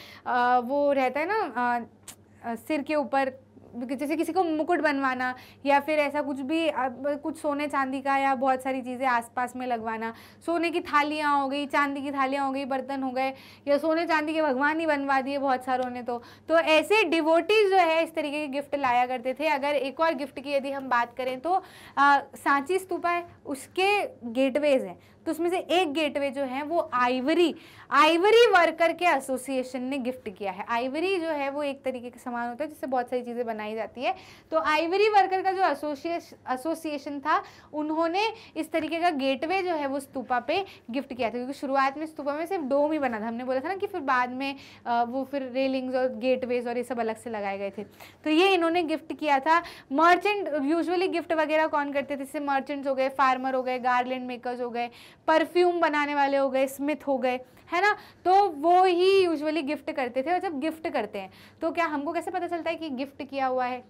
वो रहता है ना सिर के ऊपर जैसे किसी को मुकुट बनवाना या फिर ऐसा कुछ भी कुछ सोने चांदी का या बहुत सारी चीज़ें आसपास में लगवाना सोने की थालियाँ हो गई चांदी की थालियाँ हो गई बर्तन हो गए या सोने चांदी के भगवान ही बनवा दिए बहुत सारों ने तो तो ऐसे डिवोटीज जो है इस तरीके के गिफ्ट लाया करते थे अगर एक और गिफ्ट की यदि हम बात करें तो सांची स्तूपा है उसके गेटवेज हैं तो उसमें से एक गेटवे जो है वो आइवरी आइवरी वर्कर के एसोसिएशन ने गिफ्ट किया है आइवरी जो है वो एक तरीके का सामान होता है जिससे बहुत सारी चीज़ें बनाई जाती है तो आइवरी वर्कर का जो एसोसिएशन था उन्होंने इस तरीके का गेटवे जो है वो स्तूपा पे गिफ्ट किया था क्योंकि शुरुआत में स्तूपा में सिर्फ डोम ही बना था हमने बोला था ना कि फिर बाद में वो फिर रेलिंग्स और गेटवेज और ये सब अलग से लगाए गए थे तो ये इन्होंने गिफ्ट किया था मर्चेंट यूजली गिफ्ट वगैरह कौन करते थे जैसे मर्चेंट्स हो गए फार्मर हो गए गार्लैंड मेकर्स हो गए परफ्यूम बनाने वाले हो गए स्मिथ हो गए है ना तो वो ही यूजुअली गिफ्ट करते थे और जब गिफ्ट करते हैं तो क्या हमको कैसे पता चलता है कि गिफ्ट किया हुआ है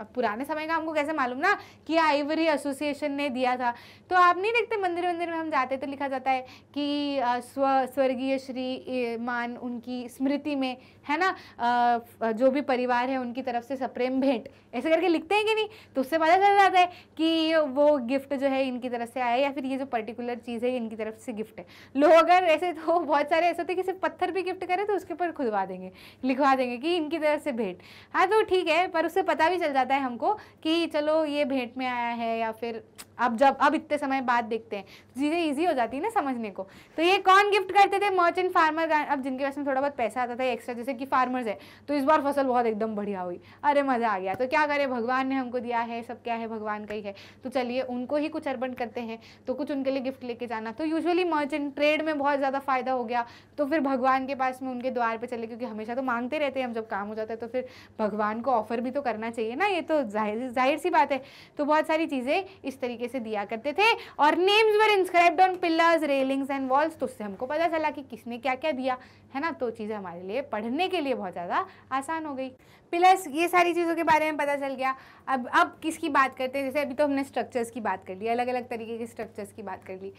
अब पुराने समय का हमको कैसे मालूम ना कि आइवरी एसोसिएशन ने दिया था तो आप नहीं देखते मंदिर मंदिर में हम जाते तो लिखा जाता है कि स्व स्वर्गीय श्री मान उनकी स्मृति में है ना जो भी परिवार है उनकी तरफ से सप्रेम भेंट ऐसे करके लिखते हैं कि नहीं तो उससे पता चल जाता है कि वो गिफ्ट जो है इनकी तरफ से आया या फिर ये जो पर्टिकुलर चीज़ है इनकी तरफ से गिफ्ट है लोग अगर ऐसे तो बहुत सारे ऐसे होते कि सिर्फ पत्थर भी गिफ्ट करें तो उसके ऊपर खुदवा देंगे लिखवा देंगे कि इनकी तरफ से भेंट हाँ तो ठीक है पर उससे पता भी चल जाता जाता है हमको कि चलो ये भेंट में आया है या फिर अब जब अब इतने समय बाद देखते हैं चीज़ें ईजी हो जाती है ना समझने को तो ये कौन गिफ्ट करते थे मर्चेंट फार्मर अब जिनके पास में थोड़ा बहुत पैसा आता था एक्स्ट्रा जैसे कि फार्मर्स है तो इस बार फसल बहुत एकदम बढ़िया हुई अरे मज़ा आ गया तो क्या करें भगवान ने हमको दिया है सब क्या है भगवान का ही है तो चलिए उनको ही कुछ अर्पण करते हैं तो कुछ उनके लिए गिफ्ट लेके जाना तो यूजअली मर्चेंट ट्रेड में बहुत ज़्यादा फ़ायदा हो गया तो फिर भगवान के पास में उनके द्वार पर चले क्योंकि हमेशा तो मांगते रहते हैं हम जब काम हो जाता है तो फिर भगवान को ऑफर भी तो करना चाहिए ना ये तो जाहिर जाहिर सी बात है तो बहुत सारी चीज़ें इस तरीके से दिया करते थे और names were inscribed on pillars railings and walls तो उससे हमको पता चला कि किसने क्या क्या दिया है ना तो चीज़ें हमारे लिए पढ़ने के लिए बहुत ज़्यादा आसान हो गई प्लस ये सारी चीज़ों के बारे में पता चल गया अब अब किसकी बात करते हैं जैसे अभी तो हमने स्ट्रक्चर्स की बात कर ली अलग अलग तरीके के स्ट्रक्चर्स की बात कर ली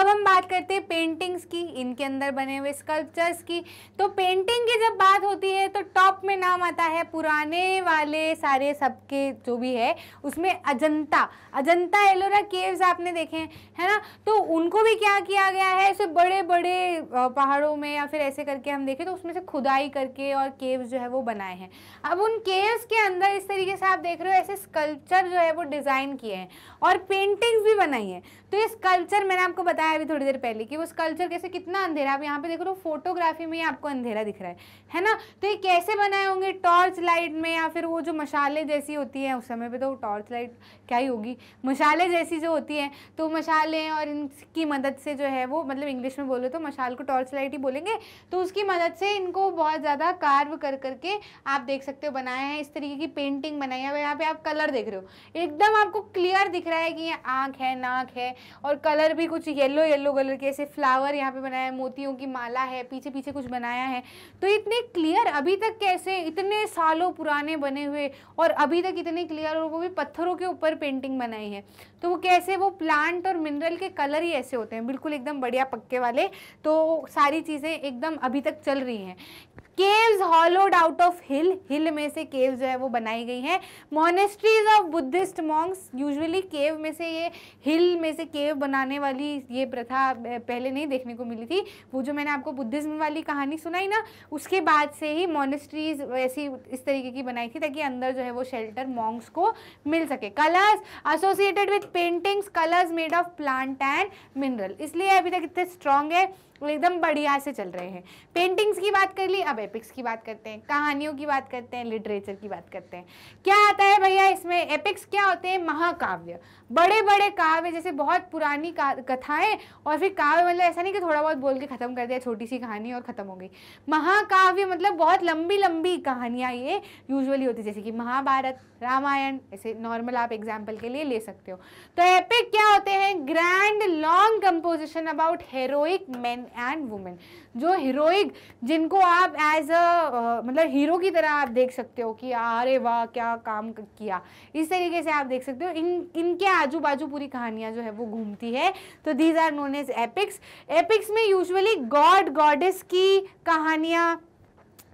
अब हम बात करते हैं पेंटिंग्स की इनके अंदर बने हुए स्कल्पचर्स की तो पेंटिंग की जब बात होती है तो टॉप में नाम आता है पुराने वाले सारे सबके जो भी है उसमें अजंता अजंता एलोरा केव्स आपने देखे हैं है ना तो उनको भी क्या किया गया है ऐसे बड़े बड़े पहाड़ों में या फिर ऐसे कर करके हम देखें तो उसमें से खुदाई करके और केव्स जो है वो बनाए हैं अब उन केव्स के अंदर इस तरीके से आप देख रहे हो ऐसे स्कल्पचर जो है वो डिज़ाइन किए हैं और पेंटिंग्स भी बनाई हैं तो ये स्कल्पचर मैंने आपको बताया अभी थोड़ी देर पहले कि वो स्कल्पचर कैसे कितना अंधेरा आप यहाँ पर देख रहे हो फोटोग्राफी में ही आपको अंधेरा दिख रहा है है ना तो ये कैसे बनाए होंगे टॉर्च लाइट में या फिर वो जो मशाले जैसी होती है उस समय पर तो टॉर्च लाइट क्या ही होगी मशाले जैसी जो होती है तो मशालें और इनकी मदद से जो है वो मतलब इंग्लिश में बोलो तो मशाल को टॉर्च लाइट ही बोलेंगे तो उस उसकी मदद से इनको बहुत ज़्यादा कार्व कर करके आप देख सकते हो बनाया है इस तरीके की पेंटिंग बनाई है यहाँ पे आप कलर देख रहे हो एकदम आपको क्लियर दिख रहा है कि ये आँख है नाक है और कलर भी कुछ येलो येलो कलर के ऐसे फ्लावर यहाँ पे बनाया है मोतियों की माला है पीछे पीछे कुछ बनाया है तो इतने क्लियर अभी तक कैसे इतने सालों पुराने बने हुए और अभी तक इतने क्लियर और वो भी पत्थरों के ऊपर पेंटिंग बनाई है तो वो कैसे वो प्लांट और मिनरल के कलर ही ऐसे होते हैं बिल्कुल एकदम बढ़िया पक्के वाले तो सारी चीज़ें एकदम अभी तक चल रही हैं caves hollowed out of hill hill में से केव जो है वो बनाई गई हैं monasteries of Buddhist monks usually cave में से ये हिल में से केव बनाने वाली ये प्रथा पहले नहीं देखने को मिली थी वो जो मैंने आपको बुद्धिज्म वाली कहानी सुनाई ना उसके बाद से ही मोनेस्ट्रीज ऐसी इस तरीके की बनाई थी ताकि अंदर जो है वो शेल्टर मॉन्ग्स को मिल सके colours associated with paintings colours made of plant and mineral इसलिए अभी तक इतने स्ट्रांग है एकदम बढ़िया से चल रहे हैं पेंटिंग्स की बात कर ली अब एपिक्स की बात करते हैं कहानियों की बात करते हैं लिटरेचर की बात करते हैं क्या आता है भैया इसमें एपिक्स क्या होते हैं महाकाव्य बड़े बड़े काव्य जैसे बहुत पुरानी कथाएं और फिर काव्य मतलब ऐसा नहीं कि थोड़ा बहुत बोल के ख़त्म कर दिया छोटी सी कहानी और ख़त्म हो गई महाकाव्य मतलब बहुत लंबी लंबी कहानियाँ ये यूजली होती जैसे कि महाभारत रामायण ऐसे नॉर्मल आप एग्जाम्पल के लिए ले सकते हो तो एपिक क्या होते हैं grand long composition about heroic man and women जो हीरोइक जिनको आप एज अ मतलब हीरो की तरह आप देख सकते हो कि अरे वाह क्या काम किया इस तरीके से आप देख सकते हो इन इनके आजू बाजू पूरी कहानियाँ जो है वो घूमती है तो these are known as epics epics में यूजली गॉड गॉडेस की कहानियाँ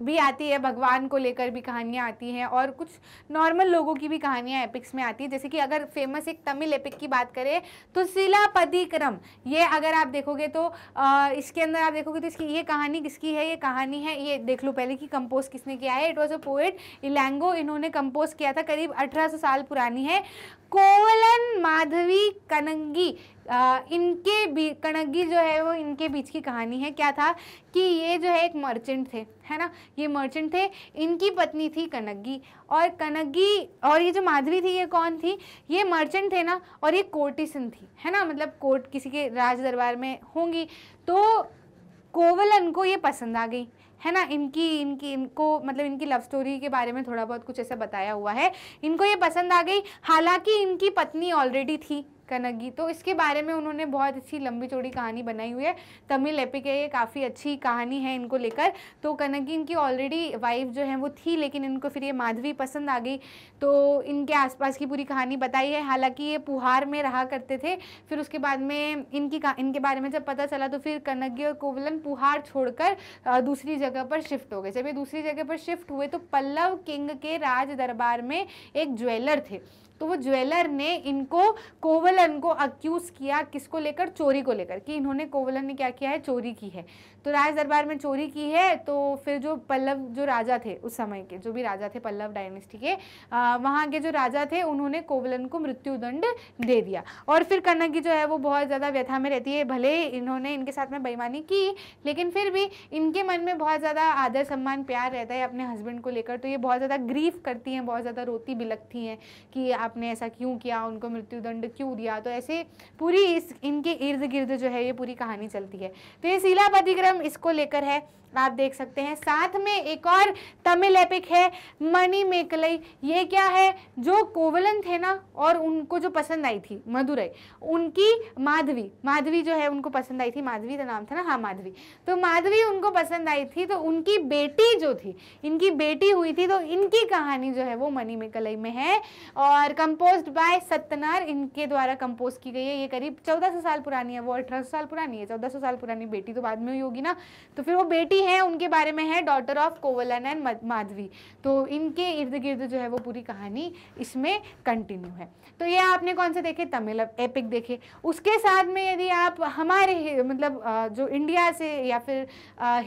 भी आती है भगवान को लेकर भी कहानियाँ आती हैं और कुछ नॉर्मल लोगों की भी कहानियाँ एपिक्स में आती है जैसे कि अगर फेमस एक तमिल एपिक की बात करें तो शिलापदिक्रम ये अगर आप देखोगे तो आ, इसके अंदर आप देखोगे तो इसकी ये कहानी किसकी है ये कहानी है ये देख लो पहले कि कंपोज किसने किया है it was a poet Ilango इन्होंने कंपोज किया था करीब अठारह साल पुरानी है कोवलन माधवी कनंगी आ, इनके बी कणगी जो है वो इनके बीच की कहानी है क्या था कि ये जो है एक मर्चेंट थे है ना ये मर्चेंट थे इनकी पत्नी थी कनगी और कनग्गी और ये जो माधवी थी ये कौन थी ये मर्चेंट थे ना और ये कोर्टिसन थी है ना मतलब कोर्ट किसी के राज दरबार में होंगी तो कोवलन को ये पसंद आ गई है ना इनकी इनकी इनको मतलब इनकी लव स्टोरी के बारे में थोड़ा बहुत कुछ ऐसा बताया हुआ है इनको ये पसंद आ गई हालांकि इनकी पत्नी ऑलरेडी थी कनगी तो इसके बारे में उन्होंने बहुत अच्छी लंबी चौड़ी कहानी बनाई हुई है तमिल एपिक है ये काफ़ी अच्छी कहानी है इनको लेकर तो कनगी इनकी ऑलरेडी वाइफ जो है वो थी लेकिन इनको फिर ये माधवी पसंद आ गई तो इनके आसपास की पूरी कहानी बताई है हालांकि ये पुहार में रहा करते थे फिर उसके बाद में इनकी इनके बारे में जब पता चला तो फिर कनगी और कोवलन पुहार छोड़कर दूसरी जगह पर शिफ्ट हो गए जब ये दूसरी जगह पर शिफ्ट हुए तो पल्लव किंग के राज दरबार में एक ज्वेलर थे तो वो ज्वेलर ने इनको कोवलन को अक्यूज़ किया किसको लेकर चोरी को लेकर कि इन्होंने कोवलन ने क्या किया है चोरी की है तो राज दरबार में चोरी की है तो फिर जो पल्लव जो राजा थे उस समय के जो भी राजा थे पल्लव डायनेस्टी के वहाँ के जो राजा थे उन्होंने कोवलन को मृत्युदंड दे दिया और फिर कनक जो है वो बहुत ज़्यादा व्यथा में रहती है भले इन्होंने इनके साथ में बेईमानी की लेकिन फिर भी इनके मन में बहुत ज़्यादा आदर सम्मान प्यार रहता है अपने हस्बैंड को लेकर तो ये बहुत ज़्यादा ग्रीफ करती हैं बहुत ज़्यादा रोती बिलकती हैं कि आपने ऐसा क्यों किया उनको मृत्युदंड क्यों दिया तो ऐसे पूरी इस इनके इर्द गिर्द जो है ये पूरी कहानी चलती है तो ये शिला प्रॉब्लम इसको लेकर है आप देख सकते हैं साथ में एक और तमिल एपिक है मनी मेकलई ये क्या है जो कोवलन थे ना और उनको जो पसंद आई थी मधुरई उनकी माधवी माधवी जो है उनको पसंद आई थी माधवी का नाम था ना हाँ माधवी तो माधवी उनको पसंद आई थी तो उनकी बेटी जो थी इनकी बेटी हुई थी तो इनकी कहानी जो है वो मनी मेकलई में है और कंपोज बाय सत्यनार इनके द्वारा कंपोज की गई है ये करीब चौदह साल पुरानी है वो अठारह साल पुरानी है चौदह साल पुरानी बेटी तो बाद में हुई होगी होगी ना तो फिर वो बेटी है उनके बारे में है daughter of Kovalan and Madhavi तो इनके इर्द गिर्द जो है वो पूरी कहानी इसमें कंटिन्यू है तो ये आपने कौन से देखे तमिल एपिक देखे उसके साथ में यदि आप हमारे मतलब जो इंडिया से या फिर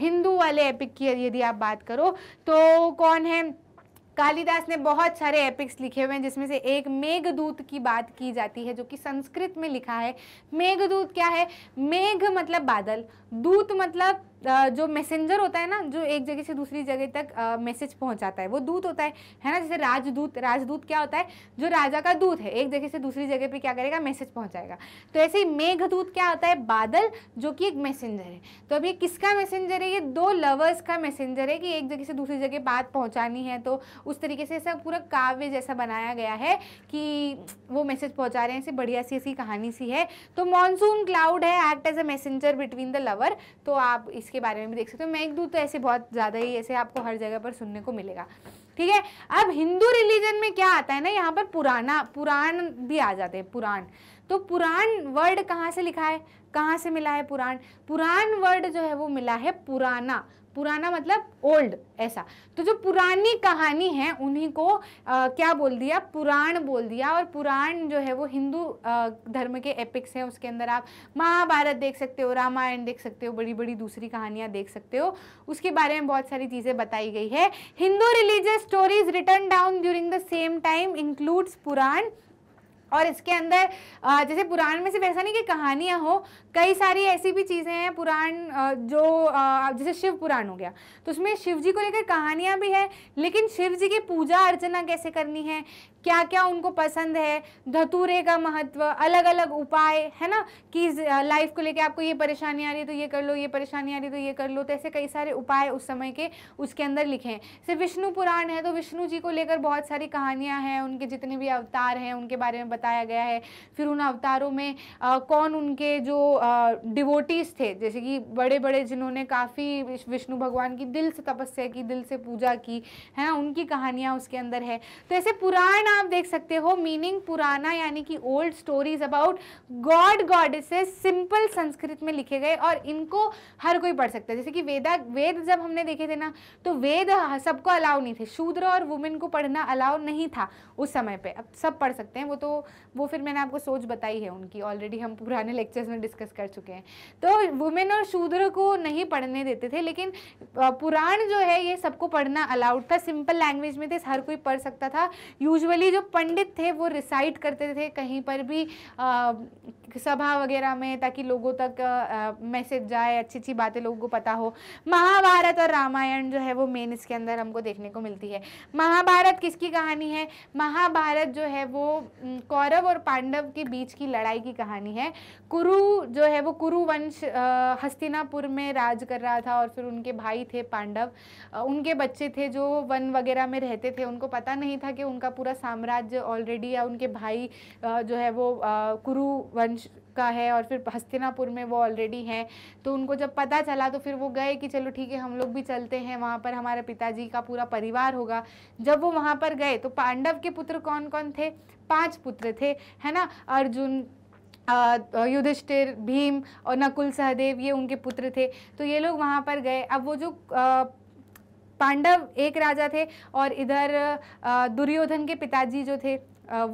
हिंदू वाले एपिक की यदि आप बात करो तो कौन है कालिदास ने बहुत सारे एपिक्स लिखे हुए हैं जिसमें से एक मेघदूत की बात की जाती है जो कि संस्कृत में लिखा है मेघदूत क्या है मेघ मतलब बादल दूत मतलब जो मैसेंजर होता है ना जो एक जगह से दूसरी जगह तक मैसेज पहुंचाता है वो दूत होता है है ना जैसे राजदूत राजदूत क्या होता है जो राजा का दूत है एक जगह से दूसरी जगह पे क्या करेगा मैसेज पहुंचाएगा तो ऐसे ही मेघदूत क्या होता है बादल जो कि एक मैसेंजर है तो अब ये किसका मैसेंजर है ये दो लवर्स का मैसेंजर है कि एक जगह से दूसरी जगह बात पहुँचानी है तो उस तरीके से ऐसा पूरा काव्य जैसा बनाया गया है कि वो मैसेज पहुँचा रहे हैं ऐसे बढ़िया सी ऐसी कहानी सी है तो मानसून क्लाउड है act as a messenger between the lover तो आप इस इसके बारे में भी देख सकते हो एक दूध तो ऐसे बहुत ज़्यादा ही ऐसे आपको हर जगह पर सुनने को मिलेगा ठीक है अब हिंदू रिलीजन में क्या आता है ना यहाँ पर पुराना पुराण भी आ जाते हैं पुराण तो पुराण वर्ड कहाँ से लिखा है कहाँ से मिला है पुराण पुराण वर्ड जो है वो मिला है पुराना पुराना मतलब ओल्ड ऐसा तो जो पुरानी कहानी है उन्हीं को आ, क्या बोल दिया पुराण बोल दिया और पुराण जो है वो हिंदू धर्म के एपिक्स हैं उसके अंदर आप महाभारत देख सकते हो रामायण देख सकते हो बड़ी बड़ी दूसरी कहानियाँ देख सकते हो उसके बारे में बहुत सारी चीज़ें बताई गई है Hindu religious stories written down during the same time includes Purana और इसके अंदर जैसे पुराण में सिर्फ ऐसा नहीं कि कहानियाँ हो कई सारी ऐसी भी चीज़ें हैं पुराण जो जैसे शिव पुराण हो गया तो उसमें शिव जी को लेकर कहानियाँ भी है लेकिन शिव जी की पूजा अर्चना कैसे करनी है क्या क्या उनको पसंद है धतूरे का महत्व अलग अलग उपाय है ना कि लाइफ को लेके आपको ये परेशानी आ रही है तो ये कर लो ये परेशानी आ रही तो ये कर लो तो ऐसे कई सारे उपाय उस समय के उसके अंदर लिखे हैं सिर्फ विष्णु पुराण है तो विष्णु जी को लेकर बहुत सारी कहानियाँ हैं उनके जितने भी अवतार हैं उनके बारे में बताया गया है फिर उन अवतारों में आ, कौन उनके जो डिवोटीज़ थे जैसे कि बड़े बड़े जिन्होंने काफ़ी विष्णु भगवान की दिल से तपस्या की दिल से पूजा की है उनकी कहानियाँ उसके अंदर है तो ऐसे पुराण पुराना आप देख सकते हो मीनिंग पुराना यानी कि old stories about god goddesses simple Sanskrit में लिखे गए और इनको हर कोई पढ़ सकता है जैसे कि वेदा वेद जब हमने देखे थे ना तो वेद सबको अलाउ नहीं थे शूद्र और वुमेन को पढ़ना अलाउ नहीं था उस समय पे अब सब पढ़ सकते हैं वो तो वो फिर मैंने आपको सोच बताई है उनकी ऑलरेडी हम पुराने लेक्चर्स में डिस्कस कर चुके हैं तो वुमेन और शूद्र को नहीं पढ़ने देते थे लेकिन पुराण जो है ये सबको पढ़ना अलाउड था सिंपल लैंग्वेज में थे हर कोई पढ़ सकता था यूजली जनरली जो पंडित थे वो रिसाइट करते थे कहीं पर भी आ, सभा वगैरह में ताकि लोगों तक मैसेज जाए अच्छी अच्छी बातें लोगों को पता हो महाभारत और रामायण जो है वो मेन इसके अंदर हमको देखने को मिलती है महाभारत किसकी कहानी है महाभारत जो है वो कौरव और पांडव के बीच की लड़ाई की कहानी है कुरु जो है वो कुरु वंश हस्तिनापुर में राज कर रहा था और फिर उनके भाई थे पांडव उनके बच्चे थे जो वन वगैरह में रहते थे उनको पता नहीं था कि उनका पूरा साम्राज्य ऑलरेडी या उनके भाई जो है वो कुरु वंश का है और फिर हस्तिनापुर में वो ऑलरेडी हैं तो उनको जब पता चला तो फिर वो गए कि चलो ठीक है हम लोग भी चलते हैं वहाँ पर हमारे पिताजी का पूरा परिवार होगा जब वो वहाँ पर गए तो पांडव के पुत्र कौन कौन थे पांच पुत्र थे है ना अर्जुन युधिष्ठिर भीम और नकुल सहदेव ये उनके पुत्र थे तो ये लोग वहाँ पर गए अब वो जो आ, पांडव एक राजा थे और इधर दुर्योधन के पिताजी जो थे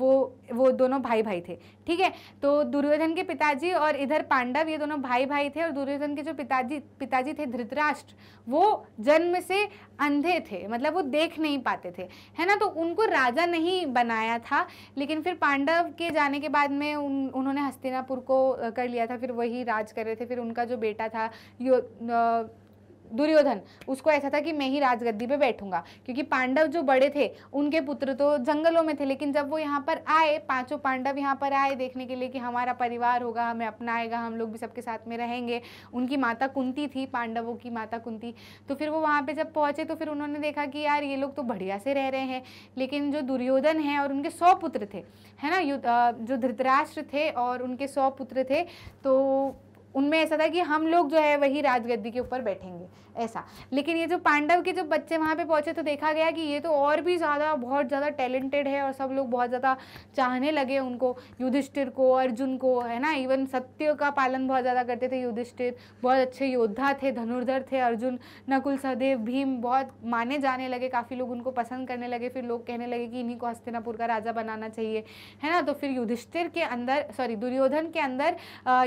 वो वो दोनों भाई भाई थे ठीक है तो दुर्योधन के पिताजी और इधर पांडव ये दोनों भाई भाई थे और दुर्योधन के जो पिताजी पिताजी थे धृतराष्ट्र वो जन्म से अंधे थे मतलब वो देख नहीं पाते थे है ना तो उनको राजा नहीं बनाया था लेकिन फिर पांडव के जाने के बाद में उन, उन्होंने हस्तिनापुर को कर लिया था फिर वही राज कर रहे थे फिर उनका जो बेटा था यो आ, दुर्योधन उसको ऐसा था कि मैं ही राजगद्दी पे बैठूंगा क्योंकि पांडव जो बड़े थे उनके पुत्र तो जंगलों में थे लेकिन जब वो यहाँ पर आए पांचों पांडव यहाँ पर आए देखने के लिए कि हमारा परिवार होगा हमें अपनाएगा हम लोग भी सबके साथ में रहेंगे उनकी माता कुंती थी पांडवों की माता कुंती तो फिर वो वहाँ पर जब पहुँचे तो फिर उन्होंने देखा कि यार ये लोग तो बढ़िया से रह रहे हैं लेकिन जो दुर्योधन हैं और उनके सौ पुत्र थे है ना जो धृतराष्ट्र थे और उनके सौ पुत्र थे तो उनमें ऐसा था कि हम लोग जो है वही राजगद्दी के ऊपर बैठेंगे ऐसा लेकिन ये जो पांडव के जो बच्चे वहाँ पे पहुँचे तो देखा गया कि ये तो और भी ज़्यादा बहुत ज़्यादा टैलेंटेड है और सब लोग बहुत ज़्यादा चाहने लगे उनको युधिष्ठिर को अर्जुन को है ना इवन सत्य का पालन बहुत ज़्यादा करते थे युधिष्ठिर बहुत अच्छे योद्धा थे धनुर्धर थे अर्जुन नकुल सहदेव भीम बहुत माने जाने लगे काफ़ी लोग उनको पसंद करने लगे फिर लोग कहने लगे कि इन्हीं को हस्तिनापुर का राजा बनाना चाहिए है ना तो फिर युधिष्ठिर के अंदर सॉरी दुर्योधन के अंदर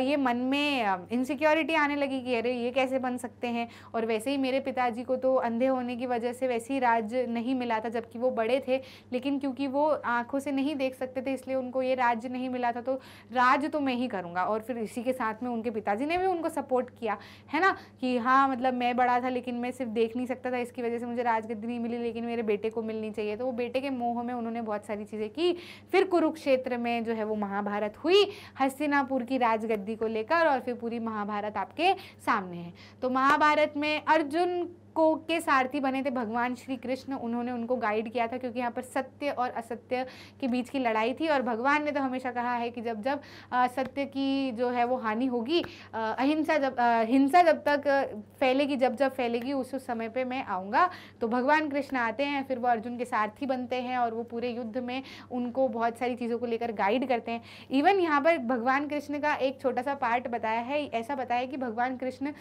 ये मन में इनसिक्योरिटी आने लगी कि अरे ये कैसे बन सकते हैं और वैसे ही मेरे पिताजी को तो अंधे होने की वजह से वैसे ही राज नहीं मिला था जबकि वो बड़े थे लेकिन क्योंकि वो आँखों से नहीं देख सकते थे इसलिए उनको ये राज्य नहीं मिला था तो राज तो मैं ही करूँगा और फिर इसी के साथ में उनके पिताजी ने भी उनको सपोर्ट किया है ना कि हाँ मतलब मैं बड़ा था लेकिन मैं सिर्फ देख नहीं सकता था इसकी वजह से मुझे राजगद्दी नहीं मिली लेकिन मेरे बेटे को मिलनी चाहिए तो वो बेटे के मोह में उन्होंने बहुत सारी चीज़ें की फिर कुरुक्षेत्र में जो है वो महाभारत हुई हस्तिनापुर की राजगद्दी को लेकर और फिर पूरी महाभारत आपके सामने है तो महाभारत में अर्जुन को के सारथी बने थे भगवान श्री कृष्ण उन्होंने उनको गाइड किया था क्योंकि यहाँ पर सत्य और असत्य के बीच की लड़ाई थी और भगवान ने तो हमेशा कहा है कि जब जब सत्य की जो है वो हानि होगी अहिंसा जब हिंसा जब तक फैलेगी जब जब फैलेगी उस उस समय पे मैं आऊँगा तो भगवान कृष्ण आते हैं फिर वो अर्जुन के सारथी बनते हैं और वो पूरे युद्ध में उनको बहुत सारी चीज़ों को लेकर गाइड करते हैं इवन यहाँ पर भगवान कृष्ण का एक छोटा सा पार्ट बताया है ऐसा बताया कि भगवान कृष्ण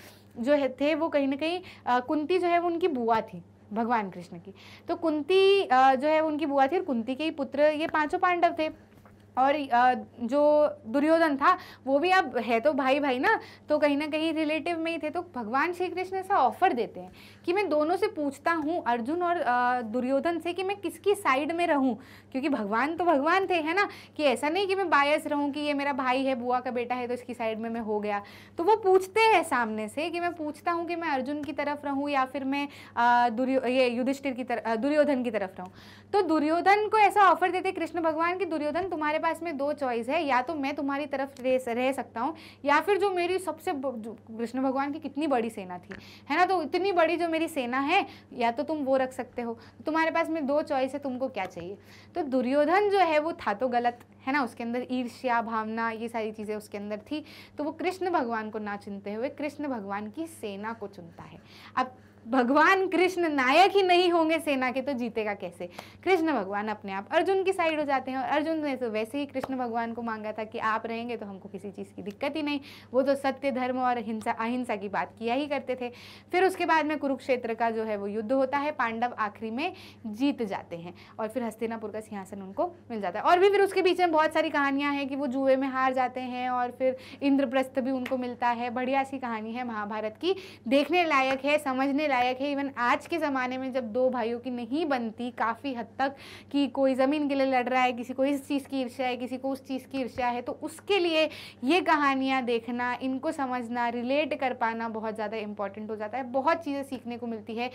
जो है थे वो कहीं ना कहीं कुंती जो है वो उनकी बुआ थी भगवान कृष्ण की तो कुंती जो है उनकी बुआ थी और कुंती के ही पुत्र ये पांचों पांडव थे और जो दुर्योधन था वो भी अब है तो भाई भाई ना तो कहीं ना कहीं रिलेटिव में ही थे तो भगवान श्री कृष्ण ऐसा ऑफर देते हैं कि मैं दोनों से पूछता हूँ अर्जुन और दुर्योधन से कि मैं किसकी साइड में रहूँ क्योंकि भगवान तो भगवान थे है ना कि ऐसा नहीं कि मैं बायस रहूँ कि ये मेरा भाई है बुआ का बेटा है तो इसकी साइड में मैं हो गया तो वो पूछते हैं सामने से कि मैं पूछता हूँ कि मैं अर्जुन की तरफ रहूँ या फिर मैं दुर्यो ये युधिष्ठिर की तरफ दुर्योधन की तरफ रहूँ तो दुर्योधन को ऐसा ऑफर देते कृष्ण भगवान कि दुर्योधन तुम्हारे पास में दो चॉइस है या तो मैं तुम्हारी तरफ रह सकता हूँ या फिर जो मेरी सबसे कृष्ण भगवान की कितनी बड़ी सेना थी है ना तो इतनी बड़ी जो मेरी मेरी सेना है या तो तुम वो रख सकते हो तुम्हारे पास में दो चॉइस है तुमको क्या चाहिए तो दुर्योधन जो है वो था तो गलत है ना उसके अंदर ईर्ष्या भावना ये सारी चीज़ें उसके अंदर थी तो वो कृष्ण भगवान को ना चुनते हुए कृष्ण भगवान की सेना को चुनता है अब भगवान कृष्ण नायक ही नहीं होंगे सेना के तो जीतेगा कैसे कृष्ण भगवान अपने आप अर्जुन की साइड हो जाते हैं और अर्जुन ने तो वैसे ही कृष्ण भगवान को मांगा था कि आप रहेंगे तो हमको किसी चीज़ की दिक्कत ही नहीं वो तो सत्य धर्म और हिंसा अहिंसा की बात किया ही करते थे फिर उसके बाद में कुरुक्षेत्र का जो है वो युद्ध होता है पांडव आखिरी में जीत जाते हैं और फिर हस्तिनापुर का सिंहासन उनको मिल जाता है और भी फिर उसके बीच में बहुत सारी कहानियाँ हैं कि वो जुए में हार जाते हैं और फिर इंद्रप्रस्थ भी उनको मिलता है बढ़िया सी कहानी है महाभारत की देखने लायक है समझने लायक लायक है इवन आज के ज़माने में जब दो भाइयों की नहीं बनती काफ़ी हद तक कि कोई ज़मीन के लिए लड़ रहा है किसी को इस चीज़ की ईर्ष्या है किसी को उस चीज़ की ईर्ष्या है तो उसके लिए ये कहानियाँ देखना इनको समझना रिलेट कर पाना बहुत ज़्यादा इंपॉर्टेंट हो जाता है बहुत चीज़ें सीखने को मिलती है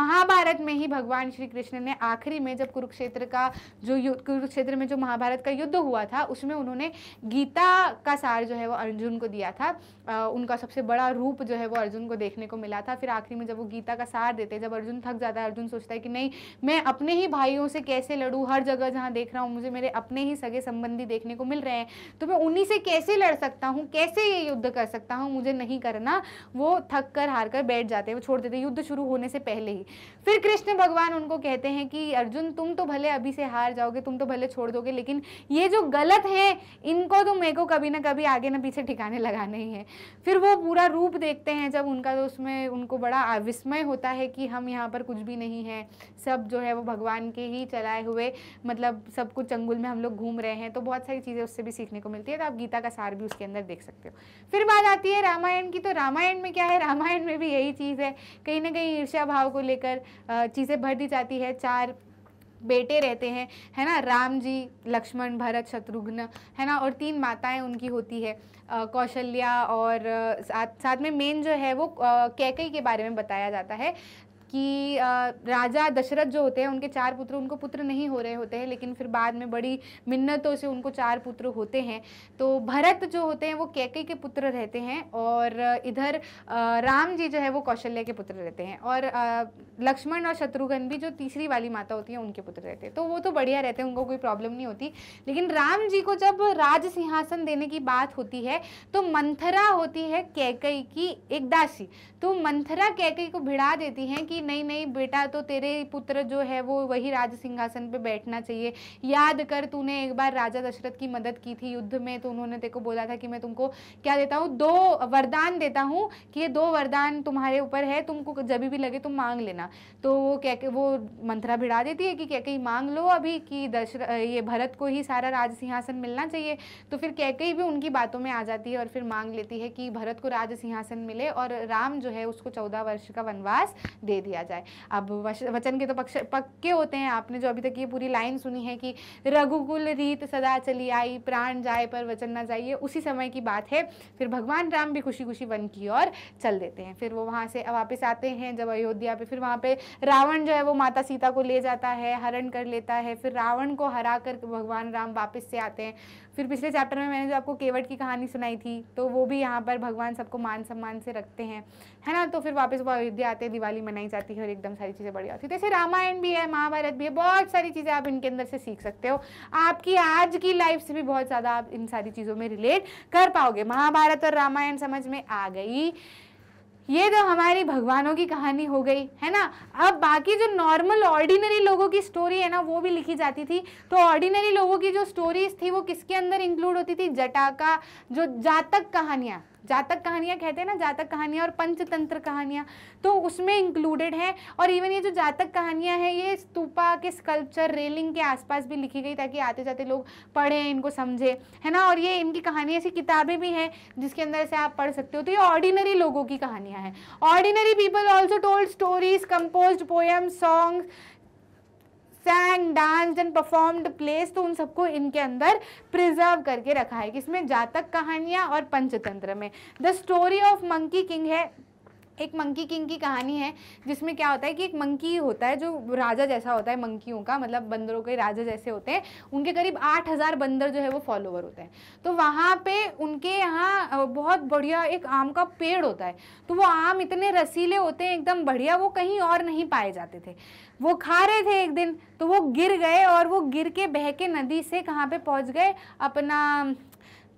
महाभारत में ही भगवान श्री कृष्ण ने आखिरी में जब कुरुक्षेत्र का जो कुरुक्षेत्र में जो महाभारत का युद्ध हुआ था उसमें उन्होंने गीता का सार जो है वो अर्जुन को दिया था आ, उनका सबसे बड़ा रूप जो है वो अर्जुन को देखने को मिला था फिर आखिरी में जब वो गीता का सार देते हैं जब अर्जुन थक जाता है अर्जुन सोचता है कि नहीं मैं अपने ही भाइयों से कैसे लड़ूँ हर जगह जहाँ देख रहा हूँ मुझे मेरे अपने ही सगे संबंधी देखने को मिल रहे हैं तो मैं उन्हीं से कैसे लड़ सकता हूँ कैसे ये युद्ध कर सकता हूँ मुझे नहीं करना वो थक कर हार कर बैठ जाते हैं वो छोड़ देते हैं युद्ध शुरू होने से पहले ही फिर कृष्ण भगवान उनको कहते हैं कि अर्जुन तुम तो भले अभी से हार जाओगे तुम तो भले छोड़ दोगे लेकिन ये जो गलत है इनको तो मेरे को कभी ना कभी आगे ना पीछे ठिकाने लगाने ही है फिर वो पूरा रूप देखते हैं जब उनका तो उसमें उनको बड़ा विस्मय होता है कि हम यहाँ पर कुछ भी नहीं है सब जो है वो भगवान के ही चलाए हुए मतलब सब कुछ चंगुल में हम लोग घूम रहे हैं तो बहुत सारी चीज़ें उससे भी सीखने को मिलती है तो आप गीता का सार भी उसके अंदर देख सकते हो फिर बात आती है रामायण की तो रामायण में क्या है रामायण में भी यही चीज़ है कहीं ना कहीं ईर्ष्या भाव को लेकर चीज़ें भर दी जाती है चार बेटे रहते हैं है ना राम जी लक्ष्मण भरत शत्रुघ्न है ना और तीन माताएं उनकी होती है कौशल्या और साथ साथ में मेन जो है वो कैके के बारे में बताया जाता है कि राजा दशरथ जो होते हैं उनके चार पुत्र उनको पुत्र नहीं हो रहे होते हैं लेकिन फिर बाद में बड़ी मिन्नतों से उनको चार पुत्र होते हैं तो भरत जो होते हैं वो कैके के पुत्र रहते हैं और इधर राम जी जो है वो कौशल्या के पुत्र रहते हैं और लक्ष्मण और शत्रुघ्न भी जो तीसरी वाली माता होती है उनके पुत्र रहते हैं तो वो तो बढ़िया रहते हैं उनको कोई प्रॉब्लम नहीं होती लेकिन राम जी को जब राज सिंहासन देने की बात होती है तो मंथरा होती है कैकई की एक दासी तो मंथरा कैकई को भिड़ा देती है कि नहीं नहीं बेटा तो तेरे पुत्र जो है वो वही राज सिंहासन पे बैठना चाहिए याद कर तूने एक बार राजा दशरथ की मदद की थी युद्ध में तो उन्होंने तेरे को बोला था कि मैं तुमको क्या देता हूँ दो वरदान देता हूँ कि ये दो वरदान तुम्हारे ऊपर है तुमको जब भी लगे तुम मांग लेना तो वो क्या वो मंत्रा भिड़ा देती है कि क्या कहीं मांग लो अभी कि दशरथ ये भरत को ही सारा राज सिंहासन मिलना चाहिए तो फिर कैकई भी उनकी बातों में आ जाती है और फिर मांग लेती है कि भरत को राज सिंहासन मिले और राम जो है उसको चौदह वर्ष का वनवास दे दिया दिया जाए अब वचन के तो पक्ष पक्के होते हैं आपने जो अभी तक ये पूरी लाइन सुनी है कि रघुकुल रीत सदा चली आई प्राण जाए पर वचन ना जाइए उसी समय की बात है फिर भगवान राम भी खुशी खुशी वन की ओर चल देते हैं फिर वो वहाँ से वापस आते हैं जब अयोध्या पे फिर वहाँ पे रावण जो है वो माता सीता को ले जाता है हरण कर लेता है फिर रावण को हरा कर भगवान राम वापस से आते हैं फिर पिछले चैप्टर में मैंने जो आपको केवट की कहानी सुनाई थी तो वो भी यहाँ पर भगवान सबको मान सम्मान से रखते हैं है ना तो फिर वापस वो अयोध्या आते हैं दिवाली मनाई जाती है और एकदम सारी चीज़ें बढ़िया होती है जैसे तो रामायण भी है महाभारत भी है बहुत सारी चीज़ें आप इनके अंदर से सीख सकते हो आपकी आज की लाइफ से भी बहुत ज़्यादा आप इन सारी चीज़ों में रिलेट कर पाओगे महाभारत और रामायण समझ में आ गई ये तो हमारी भगवानों की कहानी हो गई है ना अब बाकी जो नॉर्मल ऑर्डिनरी लोगों की स्टोरी है ना वो भी लिखी जाती थी तो ऑर्डिनरी लोगों की जो स्टोरीज थी वो किसके अंदर इंक्लूड होती थी जटा का जो जातक कहानियाँ जातक कहानियाँ कहते हैं ना जातक कहानियाँ और पंचतंत्र कहानियाँ तो उसमें इंक्लूडेड है और इवन ये जो जातक कहानियाँ हैं ये स्तूपा के स्कल्पचर रेलिंग के आसपास भी लिखी गई ताकि आते जाते लोग पढ़ें इनको समझें है ना और ये इनकी कहानी ऐसी किताबें भी हैं जिसके अंदर से आप पढ़ सकते हो तो ये ऑर्डिनरी लोगों की कहानियाँ हैं ordinary people also told stories compose poem songs sang dance and performed place तो उन सबको इनके अंदर प्रिजर्व करके रखा है इसमें जातक कहानियाँ और पंचतंत्र में the story of monkey king है एक मंकी किंग की कहानी है जिसमें क्या होता है कि एक मंकी होता है जो राजा जैसा होता है मंकीयों का मतलब बंदरों के राजा जैसे होते हैं उनके करीब आठ हज़ार बंदर जो है वो फॉलोवर होते हैं तो वहाँ पे उनके यहाँ बहुत बढ़िया एक आम का पेड़ होता है तो वो आम इतने रसीले होते हैं एकदम बढ़िया वो कहीं और नहीं पाए जाते थे वो खा रहे थे एक दिन तो वो गिर गए और वो गिर के बह के नदी से कहाँ पर पहुँच गए अपना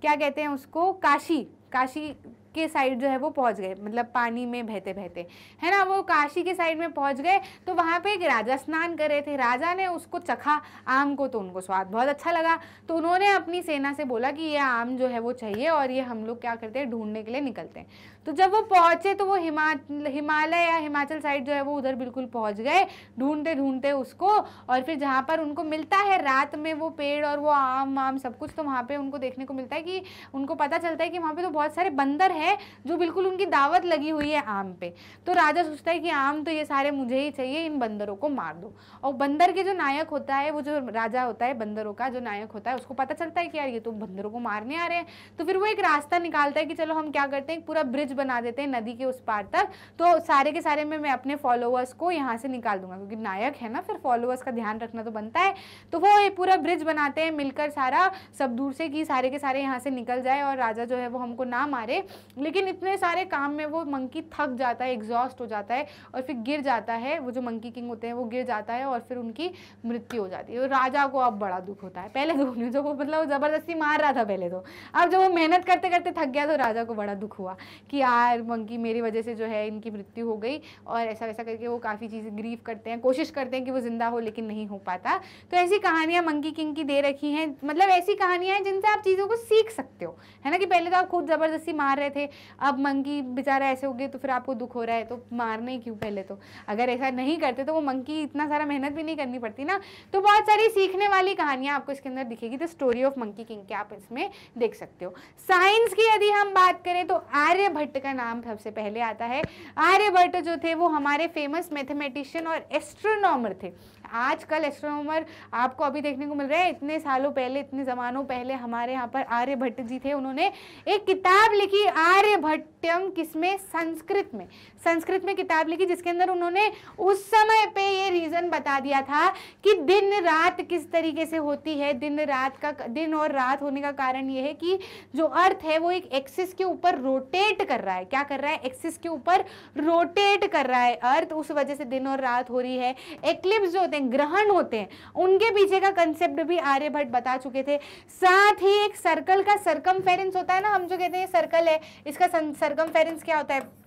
क्या कहते हैं उसको काशी काशी के साइड जो है वो पहुंच गए मतलब पानी में बहते बहते है ना वो काशी के साइड में पहुंच गए तो वहाँ पे एक राजा स्नान कर रहे थे राजा ने उसको चखा आम को तो उनको स्वाद बहुत अच्छा लगा तो उन्होंने अपनी सेना से बोला कि ये आम जो है वो चाहिए और ये हम लोग क्या करते हैं ढूंढने के लिए निकलते हैं तो जब वो पहुंचे तो वो हिमा हिमालय या हिमाचल साइड जो है वो उधर बिल्कुल पहुंच गए ढूंढते ढूंढते उसको और फिर जहाँ पर उनको मिलता है रात में वो पेड़ और वो आम वाम सब कुछ तो वहाँ पे उनको देखने को मिलता है कि उनको पता चलता है कि वहाँ पे तो बहुत सारे बंदर हैं जो बिल्कुल उनकी दावत लगी हुई है आम पे तो राजा सोचता है कि आम तो ये सारे मुझे ही चाहिए इन बंदरों को मार दो और बंदर के जो नायक होता है वो जो राजा होता है बंदरों का जो नायक होता है उसको पता चलता है कि यार ये तो बंदरों को मारने आ रहे हैं तो फिर वो एक रास्ता निकालता है कि चलो हम क्या करते हैं पूरा ब्रिज ब्रिज बना देते हैं नदी के उस पार तक तो सारे के सारे में मैं अपने फॉलोअर्स को यहाँ से निकाल दूंगा क्योंकि नायक है ना फिर फॉलोअर्स का ध्यान रखना तो बनता है तो वो ये पूरा ब्रिज बनाते हैं मिलकर सारा सब दूर से कि सारे के सारे यहाँ से निकल जाए और राजा जो है वो हमको ना मारे लेकिन इतने सारे काम में वो मंकी थक जाता है एग्जॉस्ट हो जाता है और फिर गिर जाता है वो जो मंकी किंग होते हैं वो गिर जाता है और फिर उनकी मृत्यु हो जाती है और राजा को अब बड़ा दुख होता है पहले तो उन्हें जो वो मतलब ज़बरदस्ती मार रहा था पहले तो अब जब वो मेहनत करते करते थक गया तो राजा को बड़ा दुख हुआ कि यार मंकी मेरी वजह से जो है इनकी मृत्यु हो गई और ऐसा वैसा करके वो काफ़ी चीज़ें ग्रीव करते हैं कोशिश करते हैं कि वो ज़िंदा हो लेकिन नहीं हो पाता तो ऐसी कहानियाँ मंकी किंग की दे रखी हैं मतलब ऐसी कहानियाँ हैं जिनसे आप चीज़ों को सीख सकते हो है ना कि पहले तो आप खुद ज़बरदस्ती मार रहे थे अब मंकी बेचारा ऐसे हो गए तो फिर आपको दुख हो रहा है तो मारने क्यों पहले तो अगर ऐसा नहीं करते तो वो मंकी इतना सारा मेहनत भी नहीं करनी पड़ती ना तो बहुत सारी सीखने वाली कहानियाँ आपको इसके अंदर दिखेगी तो स्टोरी ऑफ मंकी किंग के आप इसमें देख सकते हो साइंस की यदि हम बात करें तो आर्यभट्ट आर्यभट्ट का नाम सबसे पहले आता है आर्यभट्ट जो थे वो हमारे फेमस मैथमेटिशियन और एस्ट्रोनॉमर थे आजकल एस्ट्रोनॉमर आपको अभी देखने को मिल रहा है इतने सालों पहले इतने ज़मानों पहले हमारे यहाँ पर आर्यभट्ट जी थे उन्होंने एक किताब लिखी आर्यभट्टम किसमें संस्कृत में संस्कृत में किताब लिखी जिसके अंदर उन्होंने उस समय पे ये रीज़न बता दिया था कि दिन रात किस तरीके से होती है दिन रात का दिन और रात होने का कारण ये है कि जो अर्थ है वो एक एक्सिस के ऊपर रोटेट कर कर रहा है क्या कर रहा है एक्सिस के ऊपर रोटेट कर रहा है अर्थ उस वजह से दिन और रात हो रही है एक्लिप्स जो होते हैं ग्रहण होते हैं उनके पीछे का कंसेप्ट भी आर्यभट्ट बता चुके थे साथ ही एक सर्कल का सर्कम होता है ना हम जो कहते हैं सर्कल है इसका सर्कम क्या होता है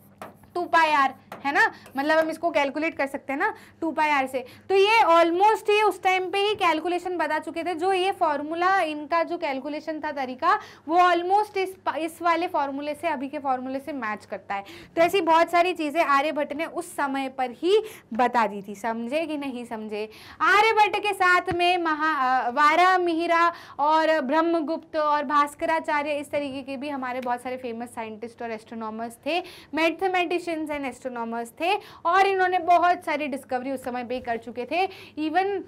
टू पाई आर है ना मतलब हम इसको कैलकुलेट कर सकते हैं ना टू पाई आर से तो ये ऑलमोस्ट ये उस टाइम पे ही कैलकुलेशन बता चुके थे जो ये फॉर्मूला इनका जो कैलकुलेशन था तरीका वो ऑलमोस्ट इस इस वाले फॉर्मूले से अभी के फॉर्मूले से मैच करता है तो ऐसी बहुत सारी चीज़ें आर्यभट्ट ने उस समय पर ही बता दी थी समझे कि नहीं समझे आर्यभट्ट के साथ में महा वारा मिहिरा और ब्रह्मगुप्त और भास्कराचार्य इस तरीके के भी हमारे बहुत सारे फेमस साइंटिस्ट और एस्ट्रोनॉमर्स थे मैथमेटिक्स मैथमेटिशियंस एंड एस्ट्रोनॉमर्स थे और इन्होंने बहुत सारी डिस्कवरी उस समय पर कर चुके थे इवन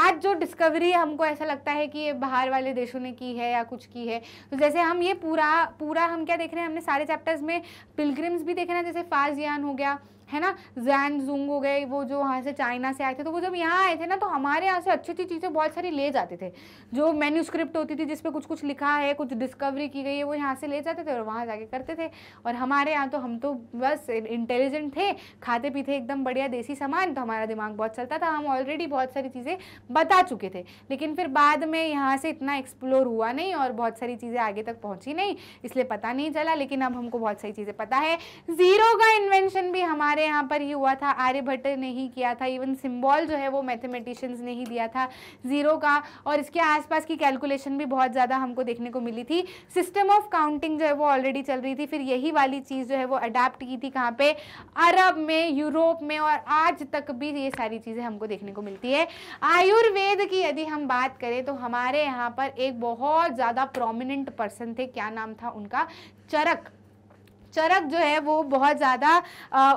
आज जो डिस्कवरी हमको ऐसा लगता है कि ये बाहर वाले देशों ने की है या कुछ की है तो जैसे हम ये पूरा पूरा हम क्या देख रहे हैं हमने सारे चैप्टर्स में पिलग्रिम्स भी देखे ना जैसे फाजियान हो गया है ना जैन जुंग हो गए वो जो वहाँ से चाइना से आए थे तो वो जब यहाँ आए थे ना तो हमारे यहाँ से अच्छी अच्छी चीज़ें बहुत सारी ले जाते थे जो मेन्यू स्क्रिप्ट होती थी जिसपे कुछ कुछ लिखा है कुछ डिस्कवरी की गई है वो यहाँ से ले जाते थे और वहाँ जाके करते थे और हमारे यहाँ तो हम तो बस इंटेलिजेंट थे खाते पीते एकदम बढ़िया देसी सामान तो हमारा दिमाग बहुत चलता था हम ऑलरेडी बहुत सारी चीज़ें बता चुके थे लेकिन फिर बाद में यहाँ से इतना एक्सप्लोर हुआ नहीं और बहुत सारी चीज़ें आगे तक पहुँची नहीं इसलिए पता नहीं चला लेकिन अब हमको बहुत सारी चीज़ें पता है ज़ीरो का इन्वेंशन भी हमारे हमारे यहाँ पर ही हुआ था आर्यभट्ट ने ही किया था इवन सिंबल जो है वो मैथमेटिशियंस ने ही दिया था ज़ीरो का और इसके आसपास की कैलकुलेशन भी बहुत ज़्यादा हमको देखने को मिली थी सिस्टम ऑफ काउंटिंग जो है वो ऑलरेडी चल रही थी फिर यही वाली चीज़ जो है वो अडाप्ट की थी कहाँ पर अरब में यूरोप में और आज तक भी ये सारी चीज़ें हमको देखने को मिलती है आयुर्वेद की यदि हम बात करें तो हमारे यहाँ पर एक बहुत ज़्यादा प्रोमिनेंट पर्सन थे क्या नाम था उनका चरक चरक जो है वो बहुत ज़्यादा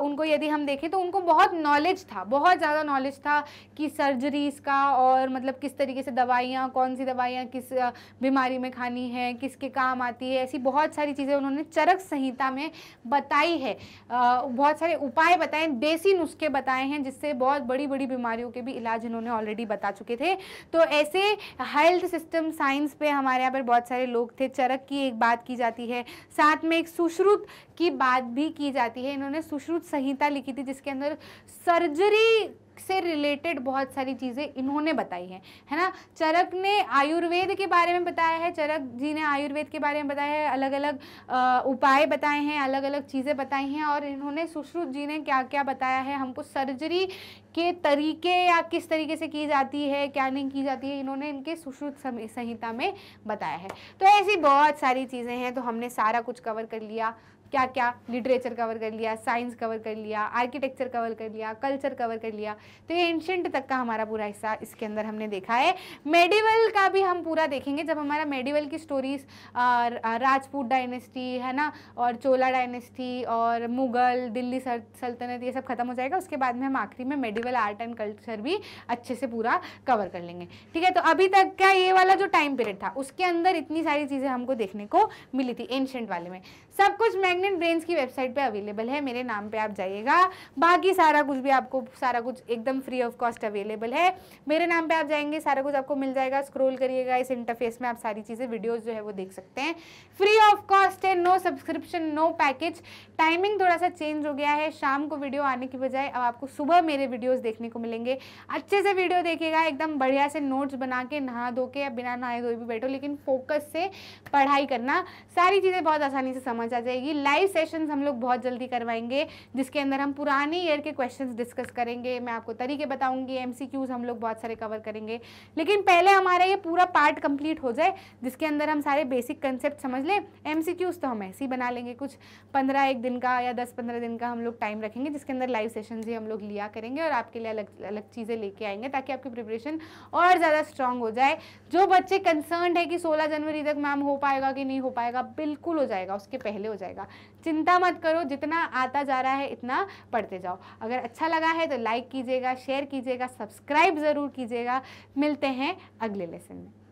उनको यदि हम देखें तो उनको बहुत नॉलेज था बहुत ज़्यादा नॉलेज था कि सर्जरीज़ का और मतलब किस तरीके से दवाइयाँ कौन सी दवाइयाँ किस बीमारी में खानी है किसके काम आती है ऐसी बहुत सारी चीज़ें उन्होंने चरक संहिता में बताई है बहुत सारे उपाय बताए देसी नुस्खे बताए हैं जिससे बहुत बड़ी बड़ी बीमारियों के भी इलाज इन्होंने ऑलरेडी बता चुके थे तो ऐसे हेल्थ सिस्टम साइंस पे हमारे यहाँ पर बहुत सारे लोग थे चरक की एक बात की जाती है साथ में एक सुश्रुत की बात भी की जाती है इन्होंने सुश्रुत संहिता लिखी थी जिसके अंदर सर्जरी से रिलेटेड बहुत सारी चीज़ें इन्होंने बताई हैं है ना चरक ने आयुर्वेद के बारे में बताया है चरक जी ने आयुर्वेद के बारे में बताया है अलग अलग उपाय बताए हैं अलग अलग चीज़ें बताई हैं और इन्होंने सुश्रुत जी ने क्या क्या बताया है हमको सर्जरी के तरीके या किस तरीके से की जाती है क्या नहीं की जाती है इन्होंने इनके सुश्रुत संहिता में बताया है तो ऐसी बहुत सारी चीज़ें हैं तो हमने सारा कुछ कवर कर लिया क्या क्या लिटरेचर कवर कर लिया साइंस कवर कर लिया आर्किटेक्चर कवर कर लिया कल्चर कवर कर लिया तो ये एंशंट तक का हमारा पूरा हिस्सा इसके अंदर हमने देखा है मेडिवल का भी हम पूरा देखेंगे जब हमारा मेडिवल की स्टोरीज राजपूत डायनेस्टी है ना और चोला डायनेस्टी और मुगल दिल्ली सल्तनत ये सब खत्म हो जाएगा उसके बाद में हम आखिरी में मेडिवल आर्ट एंड कल्चर भी अच्छे से पूरा कवर कर लेंगे ठीक है तो अभी तक का ये वाला जो टाइम पीरियड था उसके अंदर इतनी सारी चीज़ें हमको देखने को मिली थी एंशंट वाले में सब कुछ मैग्नेट ब्रेन्स की वेबसाइट पे अवेलेबल है मेरे नाम पे आप जाइएगा बाकी सारा कुछ भी आपको सारा कुछ एकदम फ्री ऑफ कॉस्ट अवेलेबल है मेरे नाम पे आप जाएंगे सारा कुछ आपको मिल जाएगा स्क्रोल करिएगा इस इंटरफेस में आप सारी चीज़ें वीडियोज़ जो है वो देख सकते हैं फ्री ऑफ कॉस्ट है no subscription no package timing थोड़ा सा चेंज हो गया है शाम को वीडियो आने की बजाय अब आपको सुबह मेरे वीडियोज़ देखने को मिलेंगे अच्छे से वीडियो देखिएगा एकदम बढ़िया से नोट्स बना के नहा धो के या बिना नहाए धोए भी बैठो लेकिन फोकस से पढ़ाई करना सारी चीज़ें बहुत आसानी से समझ समझ आ जाएगी लाइव सेशंस हम लोग बहुत जल्दी करवाएंगे जिसके अंदर हम पुराने ईयर के क्वेश्चंस डिस्कस करेंगे मैं आपको तरीके बताऊंगी एमसीक्यूज हम लोग बहुत सारे कवर करेंगे लेकिन पहले हमारा ये पूरा पार्ट कंप्लीट हो जाए जिसके अंदर हम सारे बेसिक कंसेप्ट समझ लें एम तो हम ऐसे ही बना लेंगे कुछ पंद्रह एक दिन का या दस पंद्रह दिन का हम लोग टाइम रखेंगे जिसके अंदर लाइव सेशन ही हम लोग लिया करेंगे और आपके लिए अलग अलग चीज़ें लेके आएंगे ताकि आपकी प्रिपरेशन और ज़्यादा स्ट्रांग हो जाए जो बच्चे कंसर्न है कि सोलह जनवरी तक मैम हो पाएगा कि नहीं हो पाएगा बिल्कुल हो जाएगा उसके पहले पहले हो जाएगा चिंता मत करो जितना आता जा रहा है इतना पढ़ते जाओ अगर अच्छा लगा है तो लाइक कीजिएगा शेयर कीजिएगा सब्सक्राइब ज़रूर कीजिएगा मिलते हैं अगले लेसन में